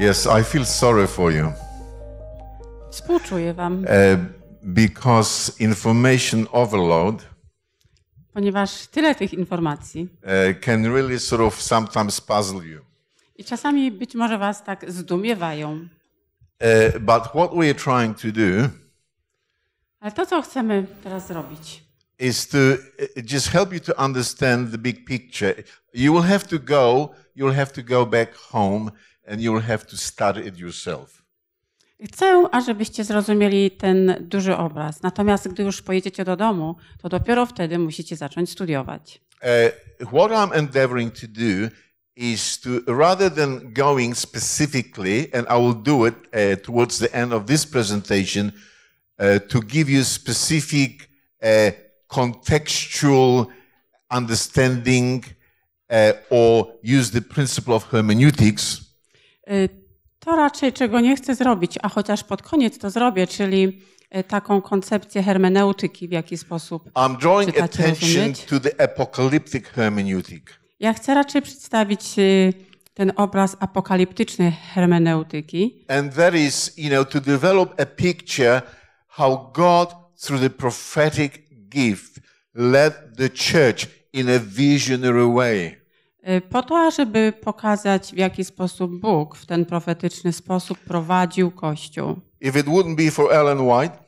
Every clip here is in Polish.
Yes, I feel sorry for you. Współczuję wam. Uh, because information overload ponieważ tyle tych informacji uh, can really sort of sometimes puzzle you. I czasami być może was tak zdumiewają. Uh, but what we are trying to do Ale to co chcemy teraz zrobić is to just help you to understand the big picture. You will have to go, you will have to go back home and you'll have to study it yourself. Chcę, ażebyście zrozumieli ten duży obraz. Natomiast gdy już pojedziecie do domu, to dopiero wtedy musicie zacząć studiować. Uh, what I'm endeavoring to do is to rather than going specifically and I will do it uh, towards the end of this presentation uh, to give you specific uh, contextual understanding uh, or use the principle of hermeneutics Y, to raczej czego nie chcę zrobić, a chociaż pod koniec to zrobię, czyli y, taką koncepcję hermeneutyki, w jaki sposób I'm drawing czytać, attention rozumieć. to the apocalyptic hermeneutic. Ja chcę raczej przedstawić y, ten obraz apokaliptycznej hermeneutyki. And that is, you know, to develop a picture how God through the prophetic gift led the church in a visionary way. Y, po to, żeby pokazać, w jaki sposób Bóg w ten profetyczny sposób prowadził Kościół. If it wouldn't be for Ellen White,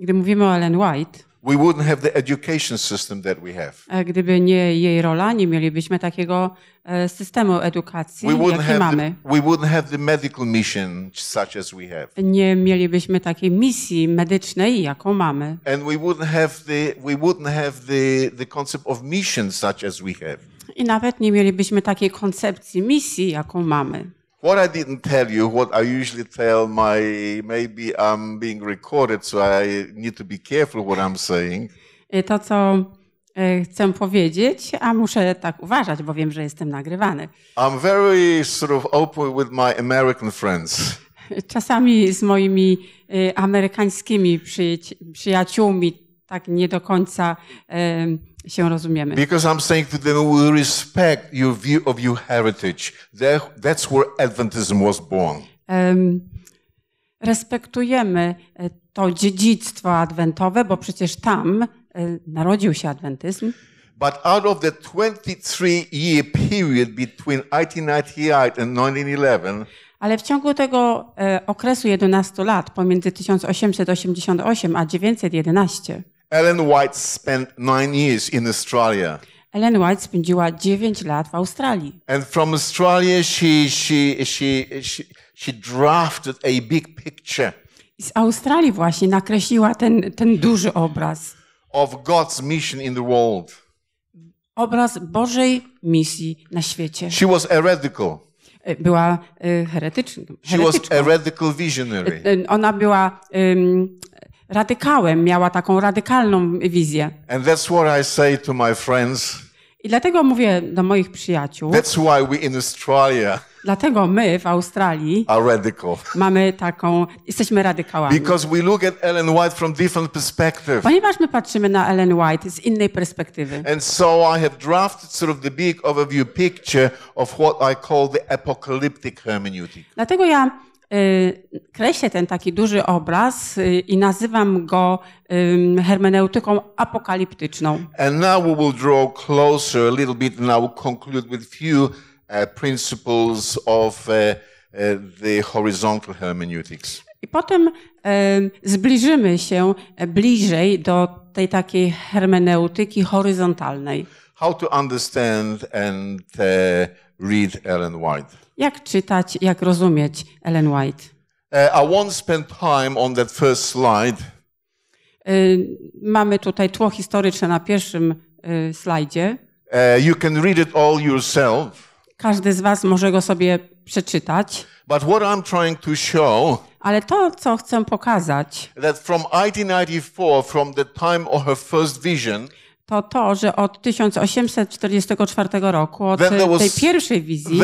gdy mówimy o Ellen White, we wouldn't have the education system that we have. E, gdyby nie jej rola, nie mielibyśmy takiego e, systemu edukacji, jaki mamy. Nie mielibyśmy takiej misji medycznej, jaką mamy. And we wouldn't have the we wouldn't mamy. I nawet nie mielibyśmy takiej koncepcji misji, jaką mamy. What I didn't tell you, what I usually tell my, maybe I'm being recorded, so I need to be careful what I'm saying. Y, to, co y, chcę powiedzieć, a muszę tak uważać, bo wiem, że jestem nagrywany. I'm very sort of open with my American friends. Czasami z moimi y, amerykańskimi przyjaciółmi tak nie do końca się rozumiemy. Because I'm saying to them, we respect your view of your heritage. that's where Adventism was born. respektujemy e, to dziedzictwo adwentowe, bo przecież tam e, narodził się adwentyzm. But out of the 23-year period between 1898 and 1911, ale w ciągu tego e, okresu 11 lat, pomiędzy 1888 a 911, Ellen White spent nine years in Australia. Ellen White spędziła 9 lat w Australii. And from Australia she she she she, she drafted a big picture. I z Australii właśnie nakreśliła ten ten duży obraz. Of God's mission in the world. Obraz Bożej misji na świecie. She was a radical. E, była e, heretyczna. She was a radical visionary. E, ona była um, radykałem, miała taką radykalną wizję. And that's what I say to my friends. I dlatego mówię do moich przyjaciół. That's why we in Australia. Dlatego my w Australii mamy taką, jesteśmy radykałami. Because we look at Ellen White from different perspective. Ponieważ my patrzymy na Ellen White z innej perspektywy. And so I have drafted sort of the big overview picture of what I call the apocalyptic hermeneutic. Dlatego ja Y, kreślę ten taki duży obraz y, i nazywam go hermeneutyką apokaliptyczną. And now we will draw closer a little bit and I will conclude with few uh, principles of uh, uh, the horizontal hermeneutics. I potem y, zbliżymy się e, bliżej do tej takiej hermeneutyki horyzontalnej. How to understand and read Ellen White jak czytać, jak rozumieć Ellen White. Uh, I won't spend time on that first slide. Y, mamy tutaj tło historyczne na pierwszym y, slajdzie. Uh, you can read it all yourself. Każdy z was może go sobie przeczytać. But what I'm trying to show ale to, co chcę pokazać, that from 1894, from the time of her first vision, to to, że od 1844 roku, od was, tej pierwszej wizji,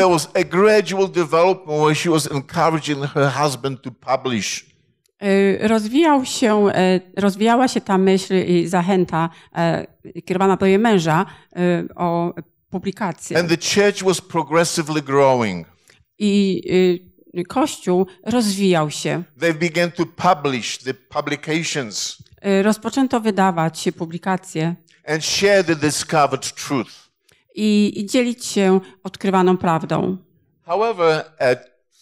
y, Rozwijał się, y, rozwijała się ta myśl i zachęta y, kierowana do jej męża o publikację. And the church was progressively growing. I Kościół rozwijał się. They began to publish the publications rozpoczęto wydawać publikacje and share the discovered truth. I, i dzielić się odkrywaną prawdą. However, uh,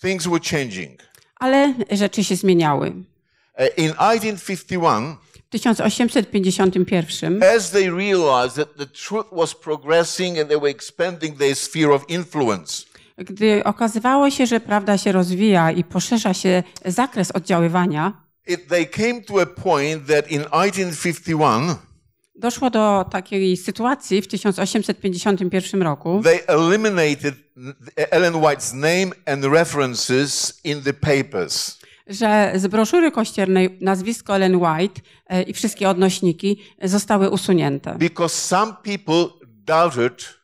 things were changing. Ale rzeczy się zmieniały. Uh, in 1851 1851 Gdy okazywało się, że prawda się rozwija i poszerza się zakres oddziaływania, it, they came to a point that in 1851 Doszło do takiej sytuacji w 1851 roku. They eliminated Ellen White's name and references in the papers. Że z broszury kościernej nazwisko Ellen White e, i wszystkie odnośniki zostały usunięte. Because some people doubted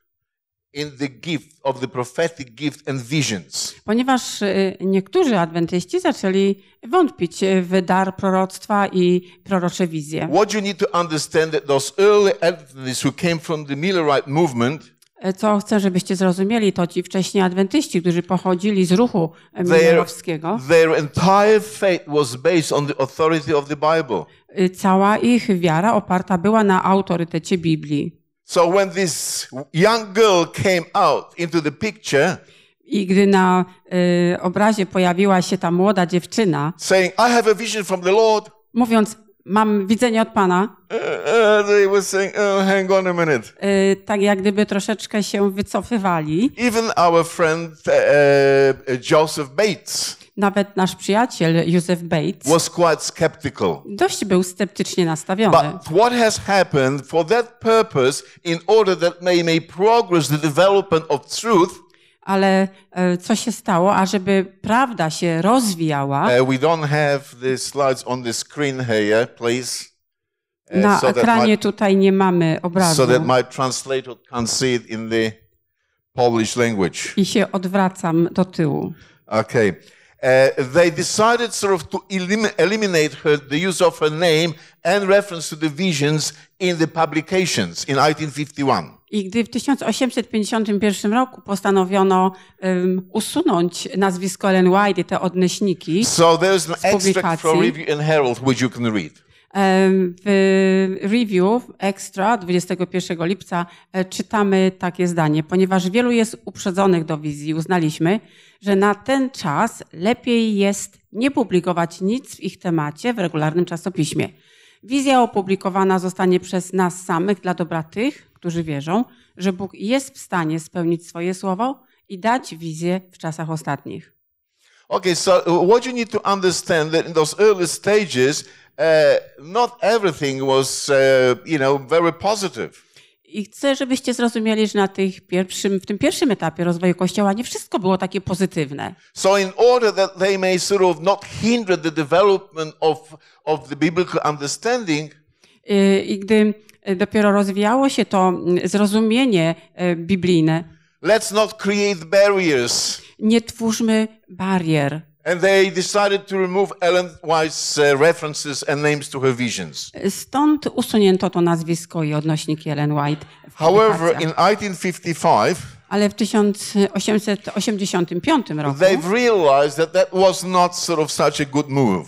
Ponieważ niektórzy adwentyści zaczęli wątpić y, w dar proroctwa i prorocze wizje. What you need to understand that those early Adventists who came from the Millerite movement y, co chcę, żebyście zrozumieli, to ci wcześniej adwentyści, którzy pochodzili z ruchu y, millerowskiego. Cała ich wiara oparta była na autorytecie Biblii. So when this young girl came out into the picture, i gdy na y, obrazie pojawiła się ta młoda dziewczyna, saying, I have a vision from the Lord, mówiąc, mam widzenie od Pana, uh, uh, saying, oh, hang on a minute. Y, tak jak gdyby troszeczkę się wycofywali. Even our friend uh, uh Joseph Bates, nawet nasz przyjaciel Józef Bates was quite skeptical. dość był sceptycznie nastawiony. But what has happened for that purpose in order that may progress the development of truth ale e, co się stało, ażeby prawda się rozwijała. Uh, here, please, uh, Na so ekranie my, tutaj nie mamy obrazu. So that my translator can see it in the Polish language. I się odwracam do tyłu. Okay. Uh, they decided sort of to elim eliminate her, the use of her name and reference to the visions in the publications in 1851. I gdy w 1851 roku postanowiono um, usunąć nazwisko Ellen White i te odnośniki so there's an z publikacji, extract from Review and Herald which you can read. W review Extra 21 lipca e, czytamy takie zdanie. Ponieważ wielu jest uprzedzonych do wizji, uznaliśmy, że na ten czas lepiej jest nie publikować nic w ich temacie w regularnym czasopiśmie. Wizja opublikowana zostanie przez nas samych dla dobra tych, którzy wierzą, że Bóg jest w stanie spełnić swoje słowo i dać wizję w czasach ostatnich. Okay, so uh, what you need to understand that in those early stages E, not everything was, e, you know, very positive. I chcę, żebyście zrozumieli, że na tych pierwszym, w tym pierwszym etapie rozwoju Kościoła nie wszystko było takie pozytywne. So in order that they may sort of not hinder the development of, of the biblical understanding, y, i gdy y, dopiero rozwijało się to mm, zrozumienie y, biblijne, let's not create barriers. nie twórzmy barier. And they decided to remove Ellen White's uh, references and names to her visions. Stąd usunięto to nazwisko i odnośniki Ellen White. However, in 1855 ale w 1885 roku they've realized that that was not sort of such a good move.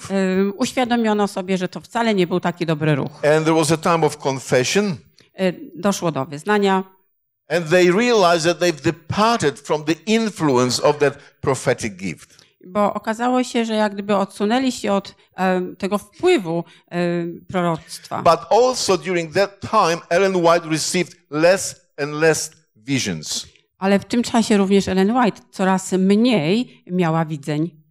uświadomiono sobie, że to wcale nie był taki dobry ruch. And there was a time of confession. E, doszło do wyznania. And they realized that they've departed from the influence of that prophetic gift bo okazało się, że jak gdyby odsunęli się od e, tego wpływu um, proroctwa. But also during that time Ellen White received less and less visions. Ale w tym czasie również Ellen White coraz mniej miała widzeń.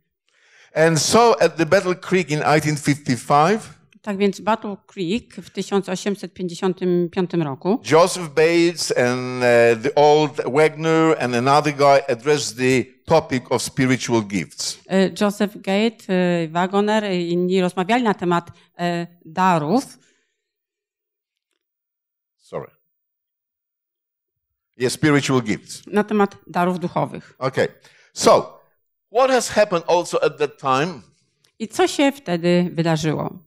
And so at the Battle Creek in 1855 tak więc Battle Creek w 1855 roku. Joseph Bates and uh, the old Wagner and another guy addressed the topic of spiritual gifts. E, Joseph Gate, e, Wagner i e, inni rozmawiali na temat e, darów. Sorry. Yes, spiritual gifts. Na temat darów duchowych. Okay. So, what has happened also at that time? I co się wtedy wydarzyło?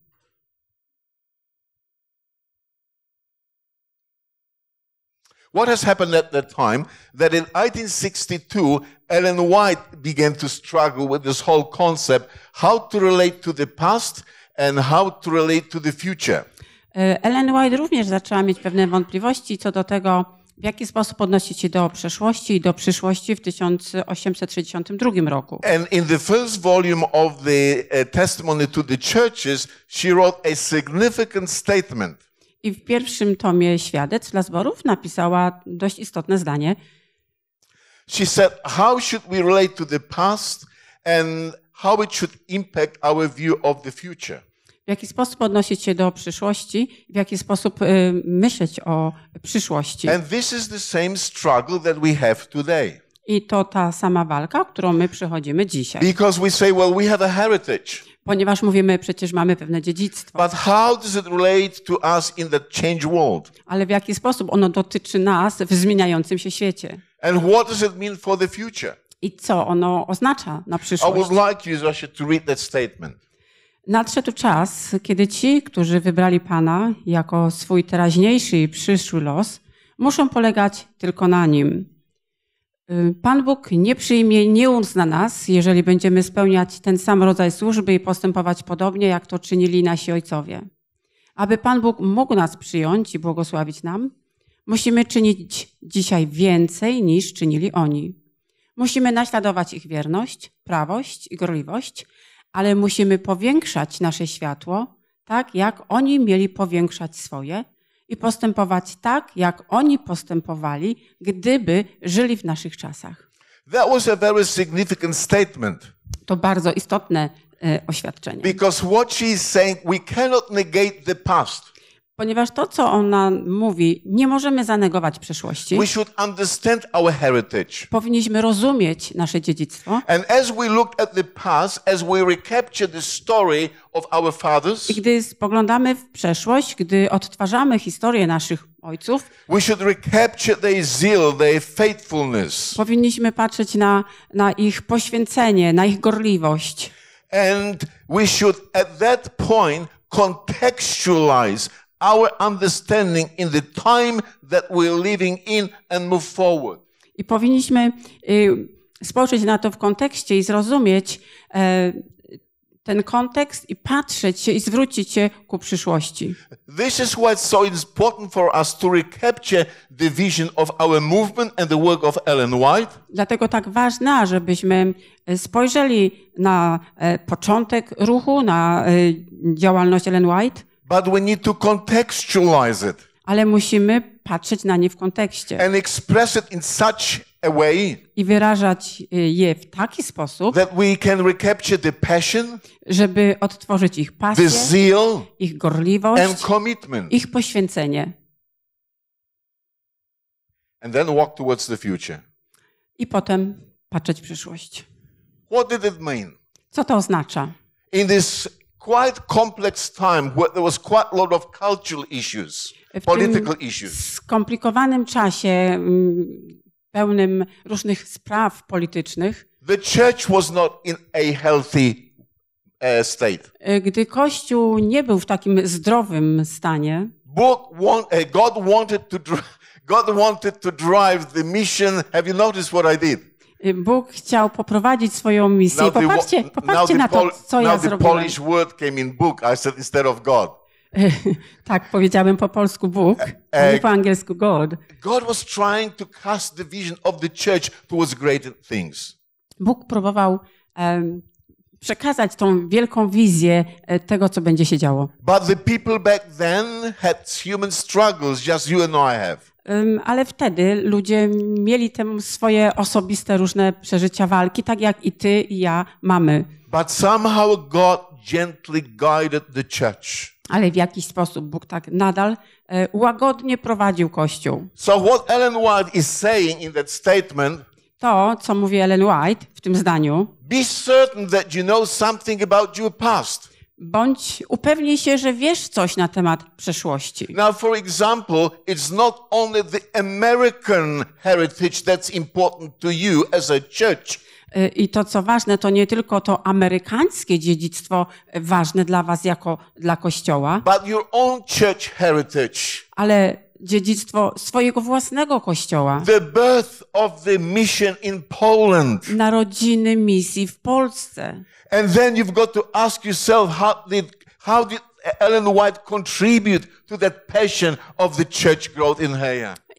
What has happened at that time that in 1862, Ellen White began to struggle with this whole concept, how to relate to the past and how to relate to the future. E, Ellen White również zaczęła mieć pewne wątpliwości co do tego, w jaki sposób odnosić się do przeszłości i do przyszłości w 1862 roku. And in the first volume of the e, testimony to the churches, she wrote a significant statement i w pierwszym tomie Świadectw dla zborów napisała dość istotne zdanie. She said, how should we relate to the past and how it should impact our view of the future? W jaki sposób odnosić się do przyszłości, w jaki sposób y, myśleć o przyszłości. And this is the same struggle that we have today. I to ta sama walka, którą my przechodzimy dzisiaj. Because we say, well, we have a heritage ponieważ mówimy, przecież mamy pewne dziedzictwo. But how does it relate to us in the world? Ale w jaki sposób ono dotyczy nas w zmieniającym się świecie? And what does it mean for the future? I co ono oznacza na przyszłość? I would like you, Zosia, to read that statement. Nadszedł czas, kiedy ci, którzy wybrali Pana jako swój teraźniejszy i przyszły los, muszą polegać tylko na Nim. Y, Pan Bóg nie przyjmie, nie uzna nas, jeżeli będziemy spełniać ten sam rodzaj służby i postępować podobnie, jak to czynili nasi ojcowie. Aby Pan Bóg mógł nas przyjąć i błogosławić nam, musimy czynić dzisiaj więcej niż czynili oni. Musimy naśladować ich wierność, prawość i gorliwość, ale musimy powiększać nasze światło, tak jak oni mieli powiększać swoje – i postępować tak, jak oni postępowali, gdyby żyli w naszych czasach. That was a very significant statement. To bardzo istotne e, oświadczenie. Because what she is saying, we cannot negate the past. Ponieważ to, co ona mówi, nie możemy zanegować przeszłości. Powinniśmy rozumieć nasze dziedzictwo. Past, fathers, I gdy spoglądamy w przeszłość, gdy odtwarzamy historię naszych ojców, zeal, powinniśmy patrzeć na, na ich poświęcenie, na ich gorliwość. And we should at that point contextualize our understanding in the time that we're living in and move forward. I powinniśmy y, spojrzeć na to w kontekście i zrozumieć e, ten kontekst i patrzeć się i zwrócić się ku przyszłości. This is why it's so important for us to recapture the vision of our movement and the work of Ellen White. Dlatego tak ważne, żebyśmy e, spojrzeli na e, początek ruchu, na działalność Ellen White. But we need to contextualize it. Ale musimy patrzeć na nie w kontekście. And express it in such a way, I wyrażać y, je w taki sposób, that we can recapture the passion, żeby odtworzyć ich pasję, the zeal, ich gorliwość, and commitment. ich poświęcenie. And then walk towards the future. I potem patrzeć w przyszłość. What did it mean? Co to oznacza? In this quite complex time where there was quite a lot of cultural issues, w political issues. Skomplikowanym czasie mm, pełnym różnych spraw politycznych. The church was not in a healthy uh, state. Y, gdy kościół nie był w takim zdrowym stanie. Uh, God wanted to God wanted to drive the mission. Have you noticed what I did? Y, Bóg chciał poprowadzić swoją misję. Now popatrzcie, the, popatrzcie na to, co ja zrobiłem. Polish word came in book. I said instead of God. tak, powiedziałem po polsku Bóg, a nie e, e, po angielsku God. God was trying to cast the vision of the church towards greater things. Bóg próbował um, przekazać tą wielką wizję e, tego, co będzie się działo. But the people back then had human struggles, just you and I have ale wtedy ludzie mieli tam swoje osobiste różne przeżycia walki, tak jak i ty i ja mamy. But somehow God gently guided the church. Ale w jakiś sposób Bóg tak nadal e, łagodnie prowadził kościół. So what Ellen White is saying in that statement to, co mówi Ellen White w tym zdaniu. Be certain that you know something about your past bądź upewnij się, że wiesz coś na temat przeszłości. Now for example, it's not only the American heritage that's important to you as a church. Y, I to co ważne, to nie tylko to amerykańskie dziedzictwo y, ważne dla was jako dla kościoła, but your own church heritage. ale dziedzictwo swojego własnego kościoła. The birth of the mission in Poland. Narodziny misji w Polsce. And then you've got to ask yourself how did, how did Ellen White contribute to that passion of the church growth in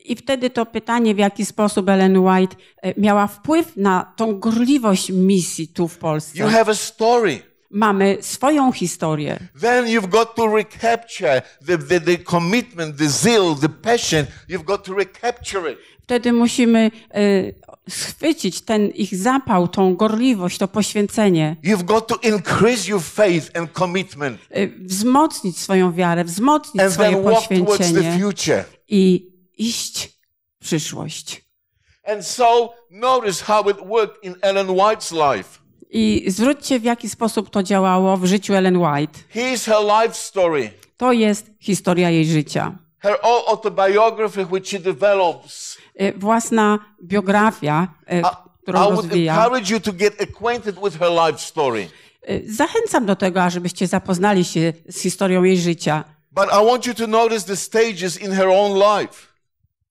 I wtedy to pytanie, w jaki sposób Ellen White e, miała wpływ na tą gorliwość misji tu w Polsce. You have a story mamy swoją historię. Then you've got to recapture the, the, the commitment, the zeal, the passion. You've got to recapture it. Wtedy musimy y, schwycić ten ich zapał, tą gorliwość, to poświęcenie. You've got to increase your faith and commitment. Y, wzmocnić swoją wiarę, wzmocnić and swoje the future. I iść w przyszłość. And so notice how it worked in Ellen White's life. I zwróćcie, w jaki sposób to działało w życiu Ellen White. her life story. To jest historia jej życia. Her autobiography, which she develops. E, własna biografia, e, którą rozwija. E, zachęcam do tego, abyście zapoznali się z historią jej życia. But I want you to notice the stages in her own life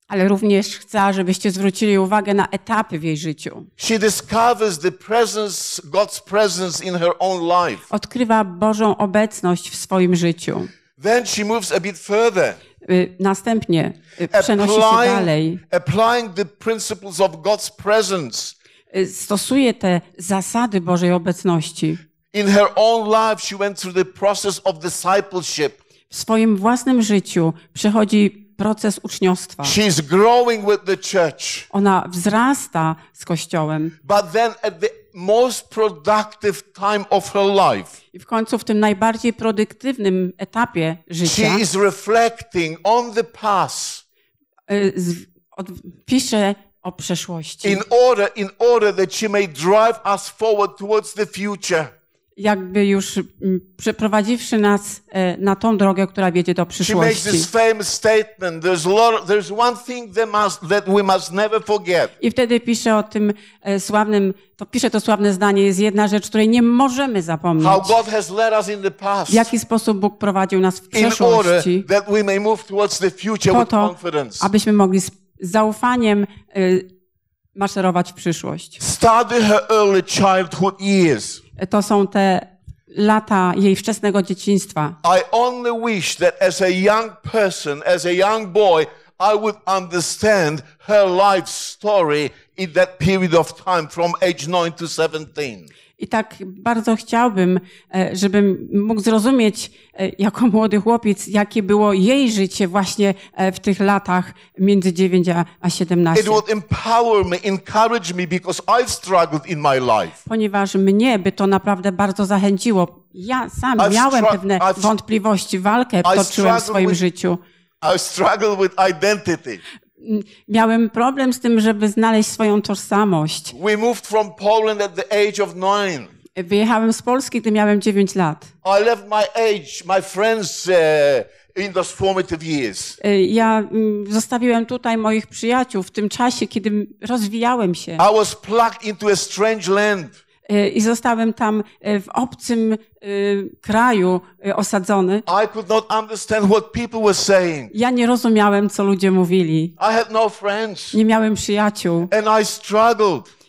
ale również chcę, żebyście zwrócili uwagę na etapy w jej życiu. She discovers the presence, God's presence in her own life. Odkrywa Bożą obecność w swoim życiu. Then she moves a bit further. Y, następnie y, przenosi się dalej. Applying the principles of God's presence. Y, stosuje te zasady Bożej obecności. In her own life she went through the process of discipleship. W swoim własnym życiu przechodzi proces uczniostwa. She's growing with the church. Ona wzrasta z kościołem. But then at the most productive time of her life. I w końcu w tym najbardziej produktywnym etapie życia. She is reflecting on the past. Y, pisze o przeszłości. In order, in order that she may drive us forward towards the future jakby już mm, przeprowadziwszy nas e, na tą drogę, która wiedzie do przyszłości. I wtedy pisze o tym e, sławnym, to pisze to sławne zdanie, jest jedna rzecz, której nie możemy zapomnieć. W jaki sposób Bóg prowadził nas w przeszłości, po to, abyśmy mogli z zaufaniem e, maszerować w przyszłość. Study her early childhood years. To są te lata jej wczesnego dzieciństwa. I only wish that as a young person, as a young boy, I would understand her life story in that period of time from age 9 to 17. I tak bardzo chciałbym, e, żebym mógł zrozumieć e, jako młody chłopiec, jakie było jej życie właśnie e, w tych latach między 9 a 17. Ponieważ mnie by to naprawdę bardzo zachęciło. Ja sam miałem pewne wątpliwości, walkę toczyłem w swoim życiu. I struggle with identity miałem problem z tym, żeby znaleźć swoją tożsamość. We moved from Poland at the age of nine. Wyjechałem z Polski, gdy miałem 9 lat. I left my age, my friends uh, in those formative years. E, ja mm, zostawiłem tutaj moich przyjaciół w tym czasie, kiedy rozwijałem się. I was plugged into a strange land. Y, i zostałem tam y, w obcym y, kraju osadzony. Ja nie rozumiałem, co ludzie mówili. No nie miałem przyjaciół.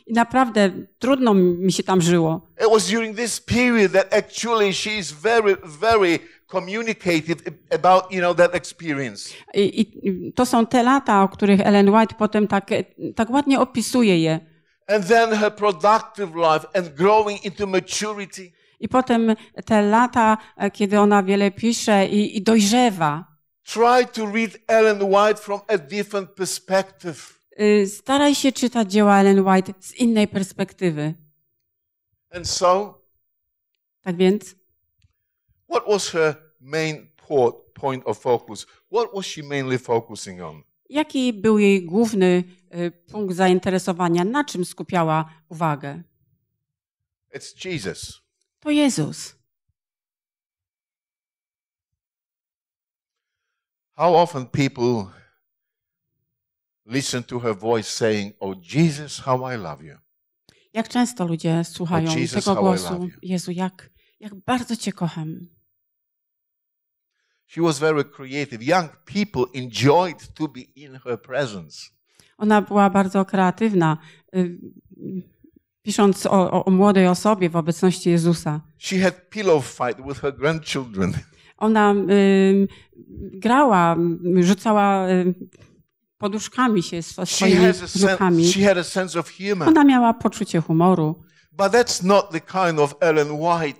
I naprawdę trudno mi się tam żyło. It was during this period that actually she is very, very communicative about, you know, that experience. I, I to są te lata, o których Ellen White potem tak, tak ładnie opisuje je. And then her productive life and growing into maturity. I potem te lata, e, kiedy ona wiele pisze i, i dojrzewa. Try to read Ellen White from a different perspective. E, staraj się czytać dzieła Ellen White z innej perspektywy. And so, tak więc, what was her main point of focus? What was she mainly focusing on? Jaki był jej główny Y, punkt zainteresowania, na czym skupiała uwagę? It's Jesus. To Jezus. How often people listen to her voice saying, "Oh Jesus, how I love you." Jak często ludzie słuchają oh, Jesus, tego głosu, Jezu, jak, jak bardzo cię kocham. She was very creative. Young people enjoyed to be in her presence. Ona była bardzo kreatywna, y, pisząc o, o, o młodej osobie w obecności Jezusa. She had pillow fight with her grandchildren. Ona y, grała, y, rzucała y, poduszkami się z swoimi wnuchami. Ona miała poczucie humoru. But that's not the kind of Ellen White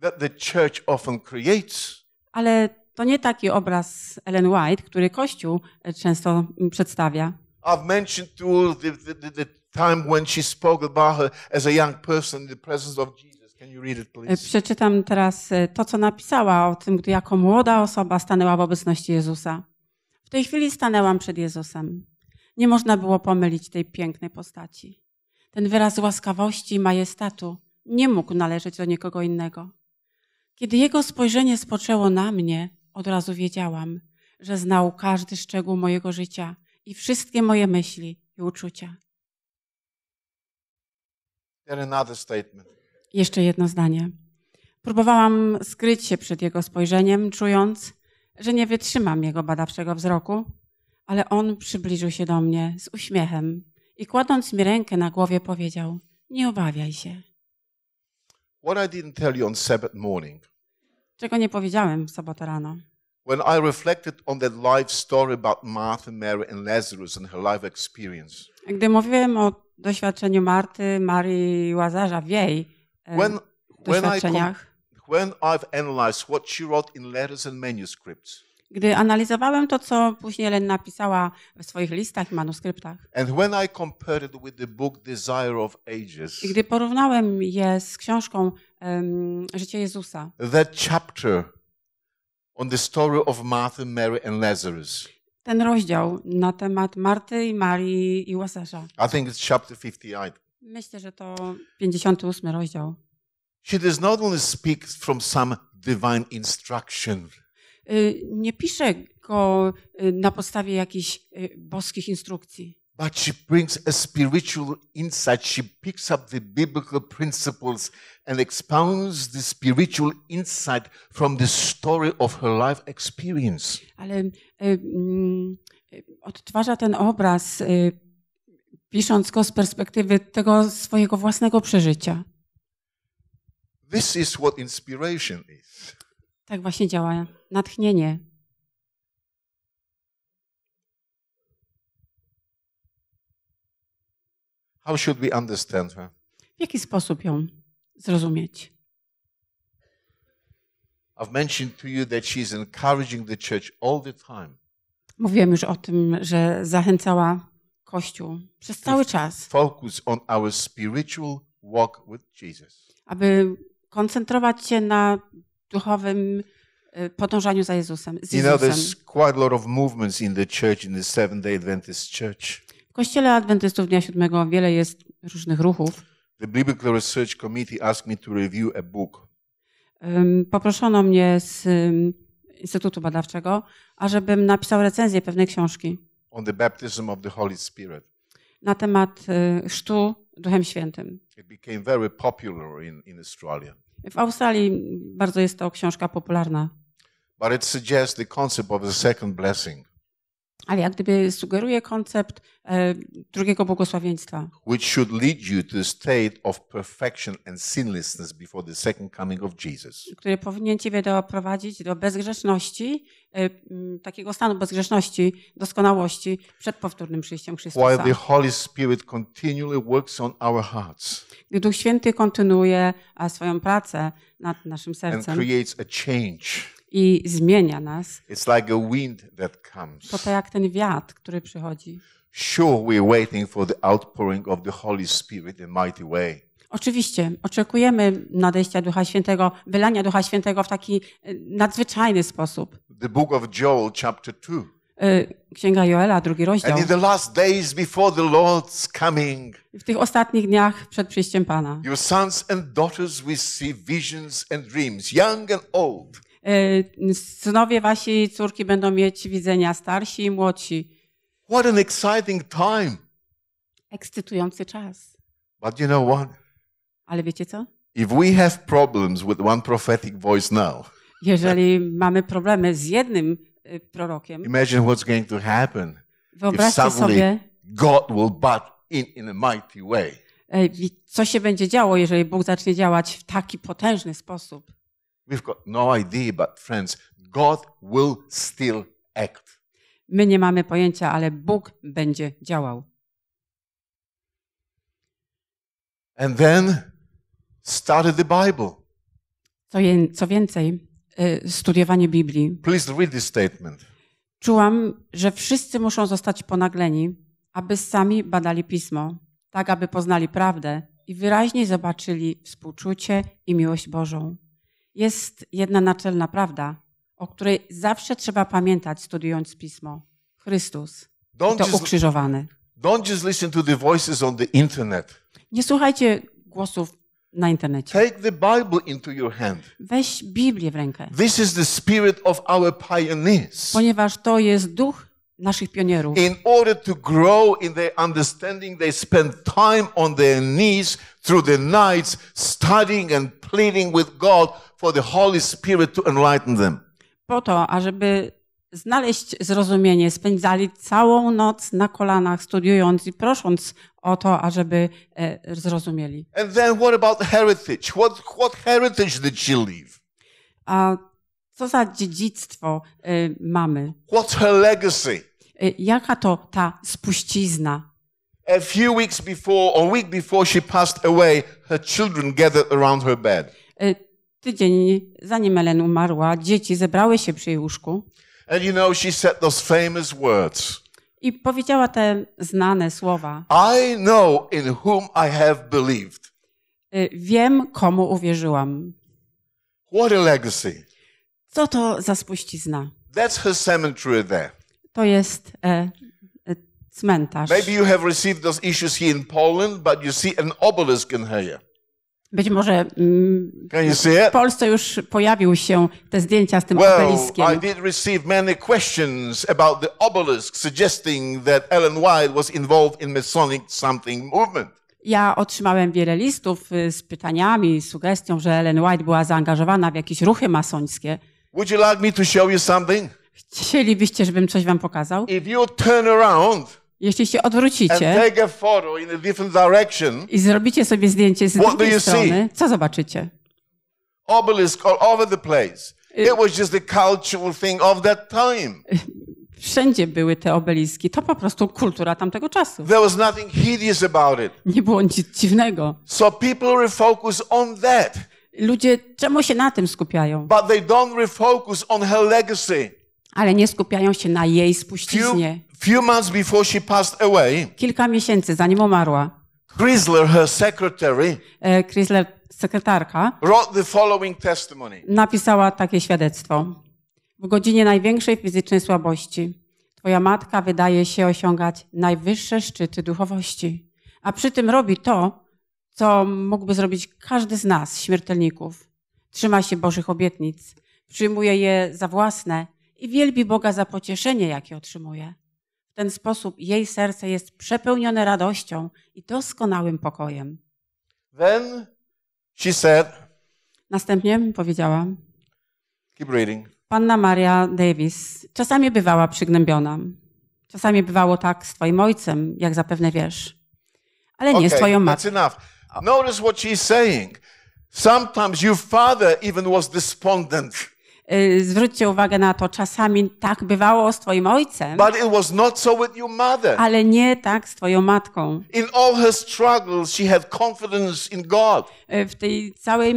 that the church often creates. Ale to nie taki obraz Ellen White, który Kościół y, często przedstawia. I've mentioned to the, the, the, the time when she spoke about her as a young person in the presence of Jesus. It, e, Przeczytam teraz e, to, co napisała o tym, gdy jako młoda osoba stanęła w obecności Jezusa. W tej chwili stanęłam przed Jezusem. Nie można było pomylić tej pięknej postaci. Ten wyraz łaskawości i majestatu nie mógł należeć do nikogo innego. Kiedy jego spojrzenie spoczęło na mnie, od razu wiedziałam, że znał każdy szczegół mojego życia i wszystkie moje myśli i uczucia. Jeszcze jedno zdanie. Próbowałam skryć się przed jego spojrzeniem, czując, że nie wytrzymam jego badawczego wzroku, ale on przybliżył się do mnie z uśmiechem i kładąc mi rękę na głowie powiedział: Nie obawiaj się. What I didn't tell you on Sabbath morning. Czego nie powiedziałem w sobotę rano when I reflected on that life story about Martha, Mary and Lazarus and her life experience. Gdy mówiłem o doświadczeniu Marty, Marii i Łazarza w jej e, when, doświadczeniach, when, I've analyzed what she wrote in letters and manuscripts. Gdy analizowałem to, co później Ellen napisała w swoich listach i manuskryptach. And when I compared it with the book Desire of Ages. I gdy porównałem je z książką um, Życie Jezusa. That chapter on the story of Martha, Mary and Lazarus. Ten rozdział na temat Marty i Marii i Łazarza. I think it's chapter 58. Myślę, że to 58 rozdział. She does not only speak from some divine instruction. Y, nie pisze go y, na podstawie jakichś y, boskich instrukcji but she brings a spiritual insight. She picks up the biblical principles and expounds the spiritual insight from the story of her life experience. Ale y, y, odtwarza ten obraz, y, pisząc go z perspektywy tego swojego własnego przeżycia. This is what inspiration is. Tak właśnie działa natchnienie. How should we understand her? W jaki sposób ją zrozumieć? I've mentioned to you that she's encouraging the church all the time. Mówiłem już o tym, że zachęcała Kościół przez cały czas, Focus on our spiritual walk with Jesus. aby koncentrować się na duchowym y, podążaniu za Jezusem. Z You know, there's quite a lot of movements in the church, in the Seventh Day Adventist church kościele adwentystów Dnia Siódmego wiele jest różnych ruchów. The Biblical Research Committee asked me to review a book. Poproszono mnie z Instytutu Badawczego, ażebym napisał recenzję pewnej książki. On the baptism of the Holy Spirit. Na temat y, chrztu Duchem Świętym. It became very popular in, in Australia. W Australii bardzo jest to książka popularna. But it suggests the concept of the second blessing ale jak gdyby sugeruje koncept e, drugiego błogosławieństwa. Which should lead you to the state of perfection and sinlessness before the second coming of Jesus. Który powinien ciebie doprowadzić do bezgrzeszności, e, takiego stanu bezgrzeszności, doskonałości przed powtórnym przyjściem Chrystusa. While the Holy Spirit continually works on our hearts. Gdy Duch Święty kontynuuje swoją pracę nad naszym sercem. And creates a change i zmienia nas. It's like a wind that comes. To tak jak ten wiatr, który przychodzi. Sure, we're waiting for the outpouring of the Holy Spirit in mighty way. Oczywiście, oczekujemy nadejścia Ducha Świętego, wylania Ducha Świętego w taki e, nadzwyczajny sposób. The book of Joel, chapter e, Księga Joela, drugi rozdział. And in the last days before the Lord's coming, w tych ostatnich dniach przed przyjściem Pana. Your sons and daughters will see visions and dreams, young and old. Y, synowie wasi i córki będą mieć widzenia starsi i młodsi. What an exciting time. Ekscytujący czas. But you know what? Ale wiecie co? If we have problems with one prophetic voice now. Jeżeli mamy problemy z jednym y, prorokiem. Imagine what's going to happen. Wyobraźcie sobie God will butt in in a mighty way. Co się będzie działo, jeżeli Bóg zacznie działać w taki potężny sposób? We've got no idea, but friends, God will still act. My nie mamy pojęcia, ale Bóg będzie działał. And then started the Bible. Co, je, co więcej, y, studiowanie Biblii. Please read this statement. Czułam, że wszyscy muszą zostać ponagleni, aby sami badali pismo, tak aby poznali prawdę i wyraźnie zobaczyli współczucie i miłość Bożą. Jest jedna naczelna prawda, o której zawsze trzeba pamiętać, studiując pismo. Chrystus. Don't to ukrzyżowany. Don't just listen to the voices on the internet. Nie słuchajcie głosów na internecie. Take the Bible into your hand. Weź Biblię w rękę. This is the spirit of our pioneers. Ponieważ to jest duch naszych pionierów. In order to grow in their understanding, they spend time on their knees through the nights studying and pleading with God for the Holy Spirit to enlighten them. Po to, ażeby znaleźć zrozumienie, spędzali całą noc na kolanach studiując i prosząc o to, ażeby e, zrozumieli. And then what about heritage? What what heritage did she leave? A co za dziedzictwo y, mamy? What's her legacy? Y, jaka to ta spuścizna? A few weeks before, or week before she passed away, her children gathered around her bed. Y, tydzień zanim Ellen umarła, dzieci zebrały się przy jej łóżku. And you know, she said those famous words. I powiedziała te znane słowa. I know in whom I have believed. Y, wiem, komu uwierzyłam. What a legacy. Co to za spuścizna? That's her cemetery there. To jest e, e, cmentarz. Maybe you have received those issues here in Poland, but you see an obelisk in here. Być może mm, w Polsce już pojawiły się te zdjęcia z tym well, obeliskiem. I did receive many questions about the obelisk suggesting that Ellen White was involved in Masonic something movement. Ja otrzymałem wiele listów y, z pytaniami, sugestią, że Ellen White była zaangażowana w jakieś ruchy masońskie. Would you like me to show you something? Chcielibyście, żebym coś wam pokazał? If you turn around, jeśli się odwrócicie i zrobicie sobie zdjęcie z drugiej strony, co zobaczycie? Obelisk all over the place. Y- it was just a cultural thing of that time. Wszędzie były te obeliski. To po prostu kultura tamtego czasu. There was nothing hideous about it. Nie było nic dziwnego. So people refocus on that. Ludzie czemu się na tym skupiają? But they don't refocus on her legacy. Ale nie skupiają się na jej spuściźnie. Few, few months before she passed away, Kilka miesięcy zanim umarła, Chrysler, her secretary, e, Chrysler, sekretarka, wrote the following testimony. napisała takie świadectwo. W godzinie największej fizycznej słabości Twoja matka wydaje się osiągać najwyższe szczyty duchowości, a przy tym robi to, co mógłby zrobić każdy z nas, śmiertelników. Trzyma się Bożych obietnic, przyjmuje je za własne i wielbi Boga za pocieszenie, jakie otrzymuje. W ten sposób jej serce jest przepełnione radością i doskonałym pokojem. Then she said, Następnie powiedziała: Keep reading. Panna Maria Davis czasami bywała przygnębiona. Czasami bywało tak z twoim ojcem, jak zapewne wiesz. Ale nie okay, z twoją matką. Notice what she's saying. Sometimes your father even was despondent. Y, zwróćcie uwagę na to, czasami tak bywało z twoim ojcem. But it was not so with your mother. Ale nie tak z twoją matką. In all her struggles she had confidence in God. Y, w tej całej,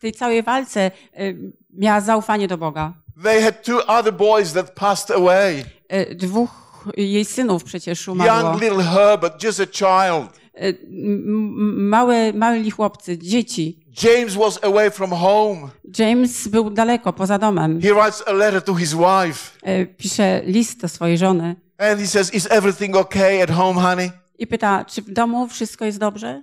tej całej walce y, miała zaufanie do Boga. They had two other boys that passed away. Dwóch jej synów przecież umarło. Young little Herbert, just a child. Y, małe, mali chłopcy, dzieci. James was away from home. James był daleko, poza domem. He writes a letter to his wife. Y, pisze list do swojej żony. And he says, is everything okay at home, honey? I pyta, czy w domu wszystko jest dobrze?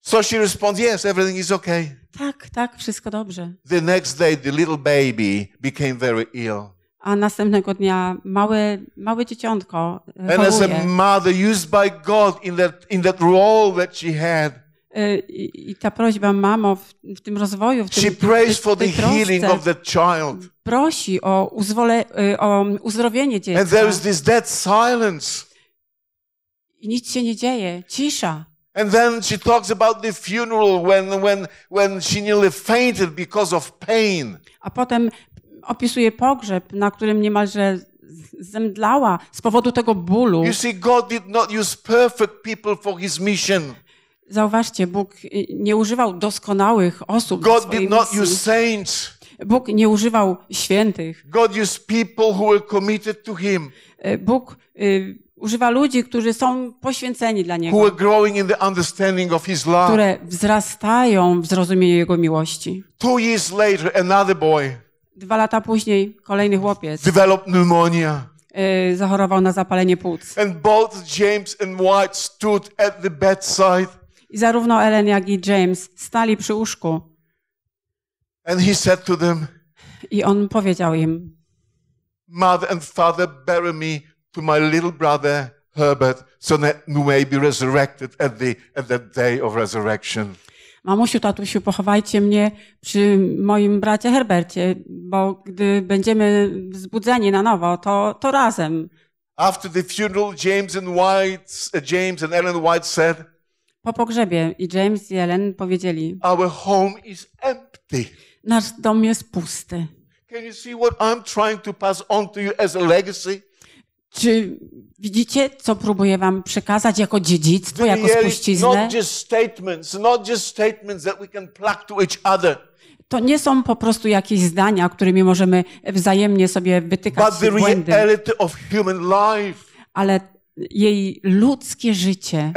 So she responds, yes, everything is okay. Tak, tak, wszystko dobrze. The next day the little baby became very ill a następnego dnia małe, małe dzieciątko e, And as a mother used by God in that, role that she had. E, I, ta prośba mamo w, w tym rozwoju, w tym, She prays for the healing of the child. prosi o, uzwole, e, o uzdrowienie dziecka. And there is this dead silence. I nic się nie dzieje, cisza. And then she talks about the funeral when, when, when she nearly fainted because of pain. A potem opisuje pogrzeb, na którym niemalże zemdlała z powodu tego bólu. You see, God did not use perfect people for his mission. Zauważcie, Bóg y, nie używał doskonałych osób God do did not misji. use saints. Bóg nie używał świętych. God used people who were committed to him. Y, Bóg y, używa ludzi, którzy są poświęceni dla Niego, who were growing in the understanding of his love. które wzrastają w zrozumieniu Jego miłości. Two years later, another boy. Dwa lata później kolejny chłopiec developed pneumonia. Y, zachorował na zapalenie płuc. And both James and White stood at the bedside. I zarówno Ellen jak i James stali przy łóżku. And he said to them, I on powiedział im: Mother and father bury me to my little brother Herbert so that you may be resurrected at the, at the day of resurrection mamusiu, tatusiu, pochowajcie mnie przy moim bracie Herbercie, bo gdy będziemy zbudzeni na nowo, to, to razem. After the funeral, James and, White, uh, James and Ellen White said, po pogrzebie i James i Ellen powiedzieli: Our home is empty. Nasz dom jest pusty. Can you see what I'm trying to pass on to you as a legacy? Czy widzicie, co próbuję wam przekazać jako dziedzictwo, jako spuściznę? To nie są po prostu jakieś zdania, którymi możemy wzajemnie sobie wytykać błędy. Ale jej ludzkie życie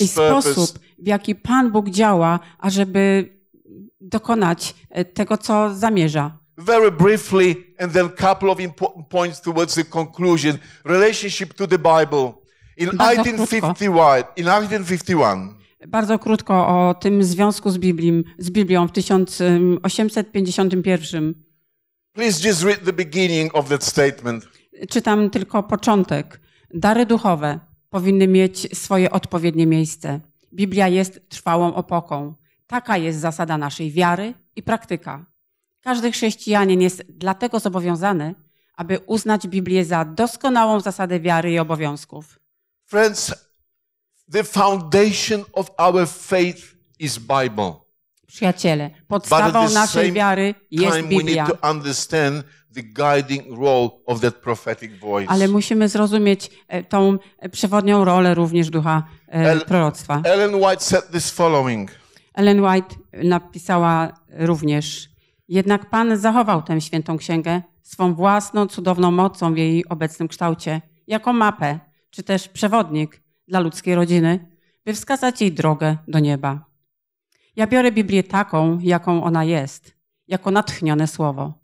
i sposób, w jaki Pan Bóg działa, ażeby dokonać e, tego, co zamierza very briefly and then a couple of important points towards the conclusion relationship to the Bible in Bardzo krótko o tym związku z, Biblią, z Biblią w 1851. Please just read the beginning of that statement. Czytam tylko początek. Dary duchowe powinny mieć swoje odpowiednie miejsce. Biblia jest trwałą opoką. Taka jest zasada naszej wiary i praktyka. Każdy chrześcijanin jest dlatego zobowiązany, aby uznać Biblię za doskonałą zasadę wiary i obowiązków. Friends, the foundation of our faith is Bible. Przyjaciele, podstawą naszej wiary jest Biblia. Ale musimy zrozumieć e, tą e, przewodnią rolę również ducha e, proroctwa. Ellen White said this following. Ellen White napisała również jednak Pan zachował tę świętą księgę swą własną cudowną mocą w jej obecnym kształcie, jako mapę, czy też przewodnik dla ludzkiej rodziny, by wskazać jej drogę do nieba. Ja biorę Biblię taką, jaką ona jest, jako natchnione słowo.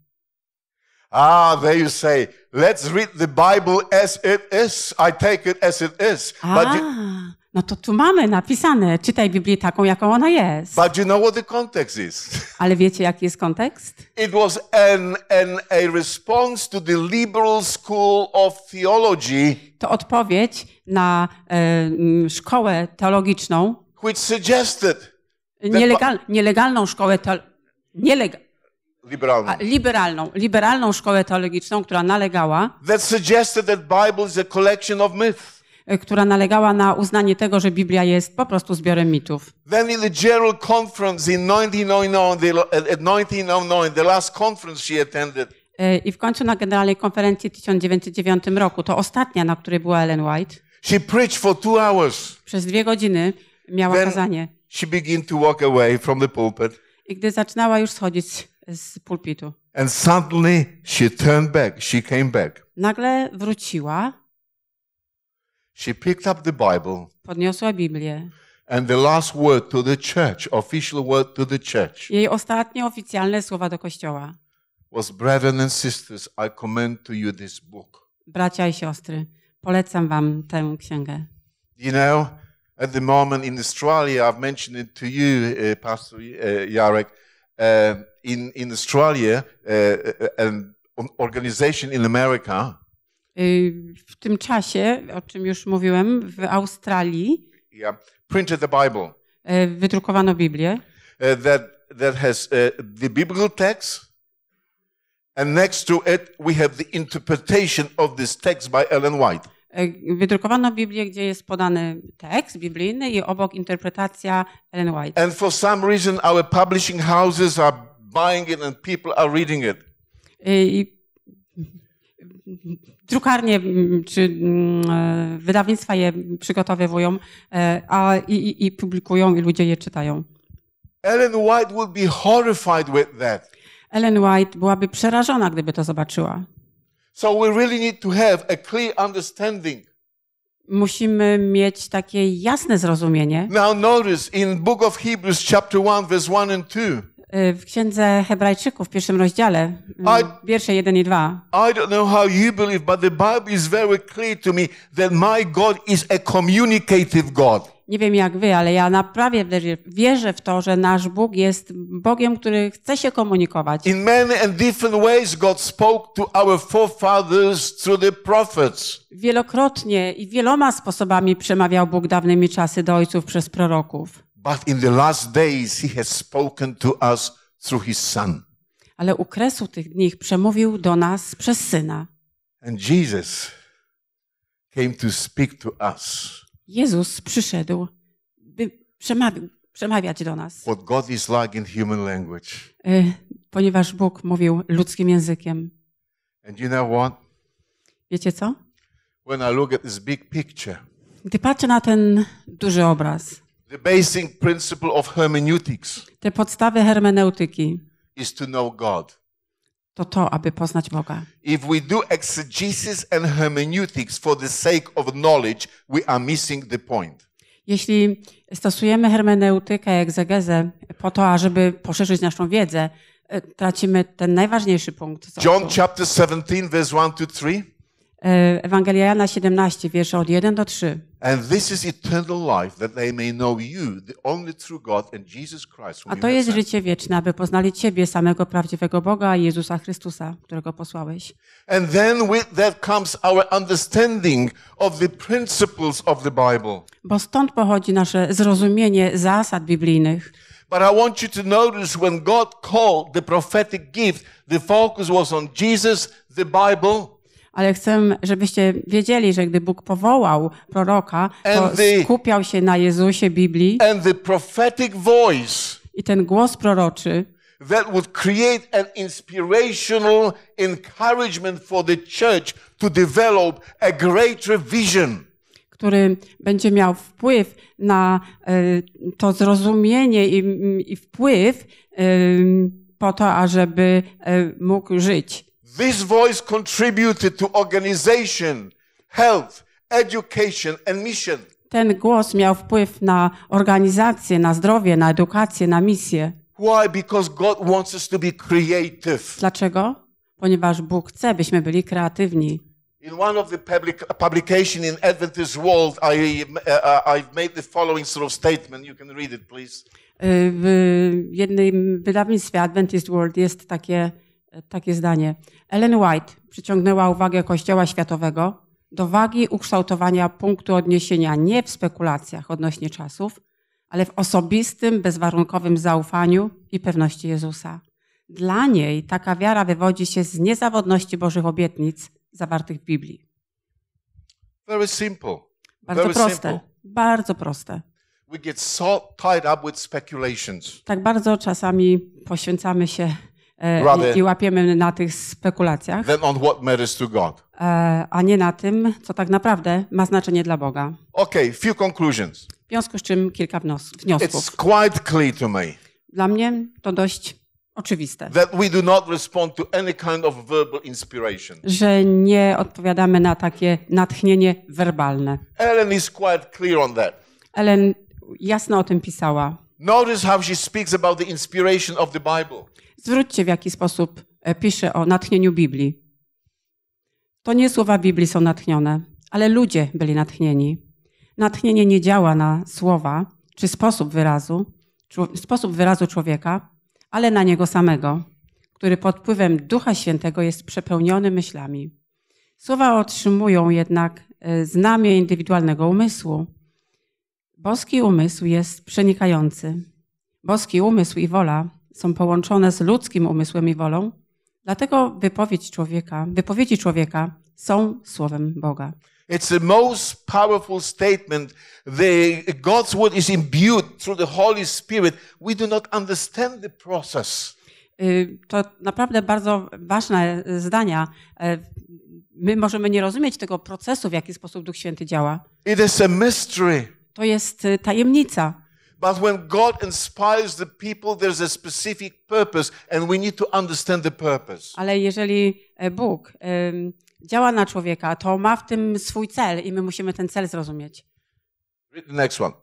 Ah, there you say, let's read the Bible as it is. I take it as it is. but ah, you... No to tu mamy napisane, czytaj Biblię taką, jaką ona jest. But you know what the context is. Ale wiecie, jaki jest kontekst? It was an, an, a response to the liberal school of theology. To odpowiedź na e, mm, szkołę teologiczną. Which suggested. Nielegal, nielegalną szkołę teologiczną. Nielega liberalną. A, liberalną, liberalną szkołę teologiczną, która nalegała. That suggested that Bible is a collection of myths E, która nalegała na uznanie tego, że Biblia jest po prostu zbiorem mitów. Then in the general conference in 1909, the, last conference she attended. E, I w końcu na generalnej konferencji w 1909 roku, to ostatnia, na której była Ellen White. She preached for two hours. Przez dwie godziny miała Then kazanie. She began to walk away from the pulpit. I gdy zaczynała już schodzić z pulpitu. And suddenly she turned back. She came back. Nagle wróciła She picked up the Bible. Podniosła Biblię. And the last word to the church, official word to the church. Jej ostatnie oficjalne słowa do kościoła. Was brethren and sisters, I commend to you this book. Bracia i siostry, polecam wam tę księgę. You know, at the moment in Australia, I've mentioned it to you, uh, Pastor uh, Jarek. Uh, in in Australia, uh, uh an organization in America. Y, w tym czasie, o czym już mówiłem, w Australii yeah. printed the Bible. Y, wydrukowano Biblię. Uh, that that has uh, the biblical text and next to it we have the interpretation of this text by Ellen White. Y, wydrukowano Biblię, gdzie jest podany tekst biblijny i obok interpretacja Ellen White. And for some reason our publishing houses are buying it and people are reading it. I drukarnie mm, czy mm, e, wydawnictwa je przygotowują e, a, i, i publikują i ludzie je czytają. Ellen White would be horrified with that. Ellen White byłaby przerażona, gdyby to zobaczyła. So we really need to have a clear understanding. Musimy mieć takie jasne zrozumienie. Now notice in book of Hebrews chapter 1 verse 1 and 2. Y, w księdze Hebrajczyków w pierwszym rozdziale, pierwsze y, wiersze 1 i 2. I don't know how you believe, but the Bible is very clear to me that my God is a communicative God. Nie wiem jak wy, ale ja naprawdę wierzę w to, że nasz Bóg jest Bogiem, który chce się komunikować. In many and different ways God spoke to our forefathers through the prophets. Wielokrotnie i wieloma sposobami przemawiał Bóg dawnymi czasy do ojców przez proroków. But in the last days he has spoken to us through his son. Ale u kresu tych dni przemówił do nas przez syna. And Jesus came to speak to us. Jezus przyszedł, by przemawiać do nas. What God is like in human language. E, ponieważ Bóg mówił ludzkim językiem. And you know what? Wiecie co? When I look at this big picture. Gdy patrzę na ten duży obraz. The basic principle of hermeneutics Te podstawy hermeneutyki is to know God. to to, aby poznać Boga. If we do exegesis and hermeneutics for the sake of knowledge, we are missing the point. Jeśli stosujemy hermeneutykę, egzegezę po to, ażeby poszerzyć naszą wiedzę, e, tracimy ten najważniejszy punkt. John chapter 17 verse 1 to 3. E, Ewangelia Jana 17, wiersze od 1 do 3. A to jest życie wieczne, aby poznali Ciebie, samego prawdziwego Boga Jezusa Chrystusa, którego posłałeś. And then with that comes our understanding of the principles of the Bible. Bo stąd pochodzi nasze zrozumienie zasad biblijnych. But I want you to notice when God called the prophetic gift, the focus was on Jesus, the Bible ale chcę, żebyście wiedzieli, że gdy Bóg powołał proroka, to skupiał się na Jezusie Biblii. And the prophetic voice. I ten głos proroczy that would create an inspirational encouragement for the church to develop a greater vision. Który będzie miał wpływ na e, to zrozumienie i, i wpływ e, po to, ażeby e, mógł żyć. This voice contributed to organization, health, education and mission. Ten głos miał wpływ na organizację, na zdrowie, na edukację, na misję. Why? Because God wants us to be creative. Dlaczego? Ponieważ Bóg chce, byśmy byli kreatywni. In one of the public, publication in Adventist World, I, uh, I've made the following sort of statement. You can read it, please. Y, w jednym wydawnictwie Adventist World jest takie takie zdanie. Ellen White przyciągnęła uwagę Kościoła Światowego do wagi ukształtowania punktu odniesienia nie w spekulacjach odnośnie czasów, ale w osobistym, bezwarunkowym zaufaniu i pewności Jezusa. Dla niej taka wiara wywodzi się z niezawodności Bożych obietnic zawartych w Biblii. Very simple. Bardzo Very proste. Simple. Bardzo proste. We get so tied up with speculations. Tak bardzo czasami poświęcamy się E, i łapiemy na tych spekulacjach, than on what matters to God. E, a nie na tym, co tak naprawdę ma znaczenie dla Boga. Okay, few conclusions. W związku z czym kilka wniosków. It's quite clear to me Dla mnie to dość oczywiste, that we do not respond to any kind of verbal inspiration. że nie odpowiadamy na takie natchnienie werbalne. Ellen is quite clear on that. Ellen jasno o tym pisała. Notice how she speaks about the inspiration of the Bible. Zwróćcie, w jaki sposób e, pisze o natchnieniu Biblii. To nie słowa Biblii są natchnione, ale ludzie byli natchnieni. Natchnienie nie działa na słowa czy sposób wyrazu, sposób wyrazu człowieka, ale na niego samego, który pod wpływem Ducha Świętego jest przepełniony myślami. Słowa otrzymują jednak e, znamie indywidualnego umysłu. Boski umysł jest przenikający. Boski umysł i wola są połączone z ludzkim umysłem i wolą, dlatego wypowiedź człowieka, wypowiedzi człowieka są słowem Boga. It's the most powerful statement. The, God's word is imbued through the Holy Spirit. We do not understand the process. Y, to naprawdę bardzo ważne y, zdania. Y, my możemy nie rozumieć tego procesu, w jaki sposób Duch Święty działa. It is a mystery. To jest tajemnica. But when God inspires the people, there's a specific purpose and we need to understand the purpose. Ale jeżeli e, Bóg um, działa na człowieka, to ma w tym swój cel i my musimy ten cel zrozumieć. Read the next one.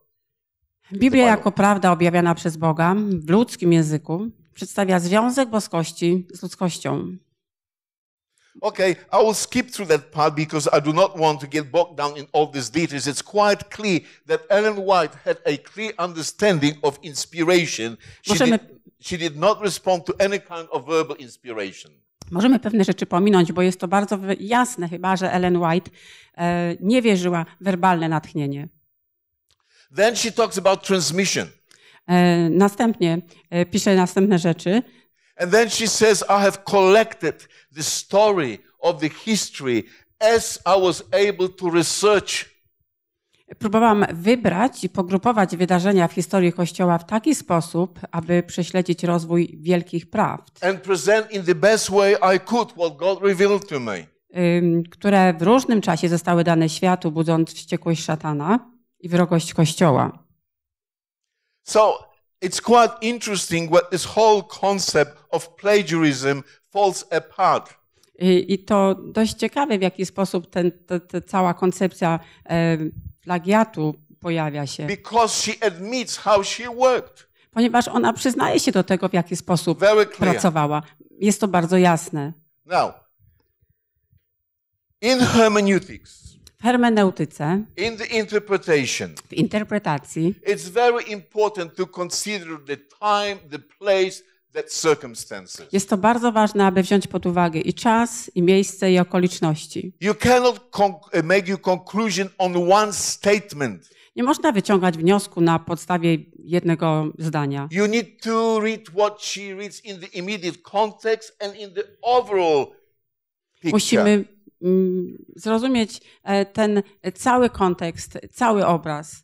Biblia jako prawda objawiana przez Boga w ludzkim języku przedstawia związek boskości z ludzkością. Okay, I will skip through that part because I do not want to get bogged down in all these details. It's quite clear that Ellen White had a clear understanding of inspiration. She, Możemy... did, she did not respond to any kind of verbal inspiration. Możemy pewne rzeczy pominąć, bo jest to bardzo jasne, chyba że Ellen White e, nie wierzyła w werbalne natchnienie. Then she talks about transmission. E, następnie e, pisze następne rzeczy. And then she says, I have collected the story of the history as I was able to research. Próbowałam wybrać i pogrupować wydarzenia w historii Kościoła w taki sposób, aby prześledzić rozwój wielkich prawd, które w różnym czasie zostały dane światu, budząc wściekłość szatana i wrogość Kościoła. So, It's quite interesting what this whole concept of plagiarism falls apart. I to dość ciekawe, w jaki sposób ten, ta, ta cała koncepcja e, plagiatu pojawia się. Because she admits how she worked. Ponieważ ona przyznaje się do tego, w jaki sposób Very clear. pracowała. Jest to bardzo jasne. Now, in hermeneutics, hermeneutyce, in the interpretation. w interpretacji, it's very important to consider the time, the place, circumstances. Jest to bardzo ważne, aby wziąć pod uwagę i czas, i miejsce, i okoliczności. You cannot make your conclusion on one statement. Nie można wyciągać wniosku na podstawie jednego zdania. You need to read what she reads in the immediate context and in the overall Musimy Mm, zrozumieć e, ten cały kontekst, cały obraz.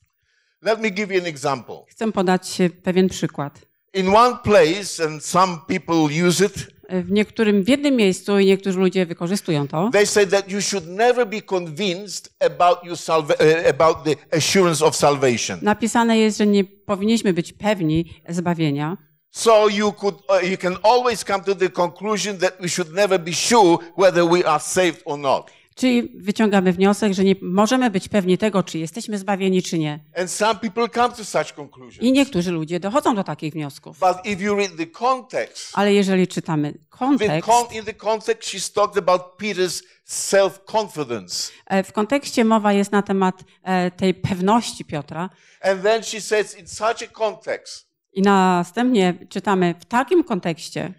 Let me give you an example. Chcę podać pewien przykład. In one place and some people use it e, w niektórym, w jednym miejscu i niektórzy ludzie wykorzystują to. They say that you should never be convinced about, your e, about the assurance of salvation. Napisane jest, że nie powinniśmy być pewni zbawienia. So you could uh, you can always come to the conclusion that we should never be sure whether we are saved or not. Czyli wyciągamy wniosek, że nie możemy być pewni tego, czy jesteśmy zbawieni, czy nie. And some people come to such conclusions. I niektórzy ludzie dochodzą do takich wniosków. But if you read the context, Ale jeżeli czytamy kontekst, in the context she's talked about Peter's self-confidence. E, w kontekście mowa jest na temat e, tej pewności Piotra. And then she says in such a context. I następnie czytamy w takim kontekście.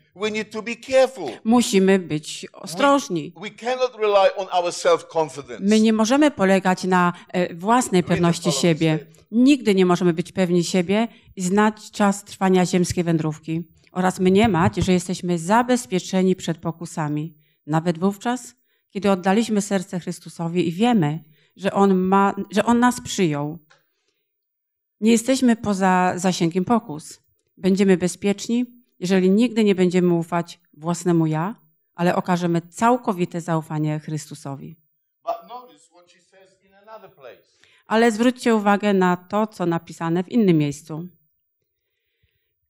Musimy być ostrożni. My nie możemy polegać na e, własnej pewności siebie. Nigdy nie możemy być pewni siebie i znać czas trwania ziemskiej wędrówki oraz mniemać, że jesteśmy zabezpieczeni przed pokusami. Nawet wówczas, kiedy oddaliśmy serce Chrystusowi i wiemy, że On, ma, że on nas przyjął nie jesteśmy poza zasięgiem pokus. Będziemy bezpieczni, jeżeli nigdy nie będziemy ufać własnemu ja, ale okażemy całkowite zaufanie Chrystusowi. Ale zwróćcie uwagę na to, co napisane w innym miejscu.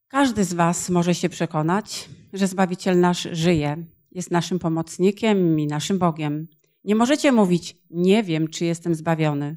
Każdy z Was może się przekonać, że Zbawiciel nasz żyje, jest naszym pomocnikiem i naszym Bogiem. Nie możecie mówić, nie wiem, czy jestem zbawiony.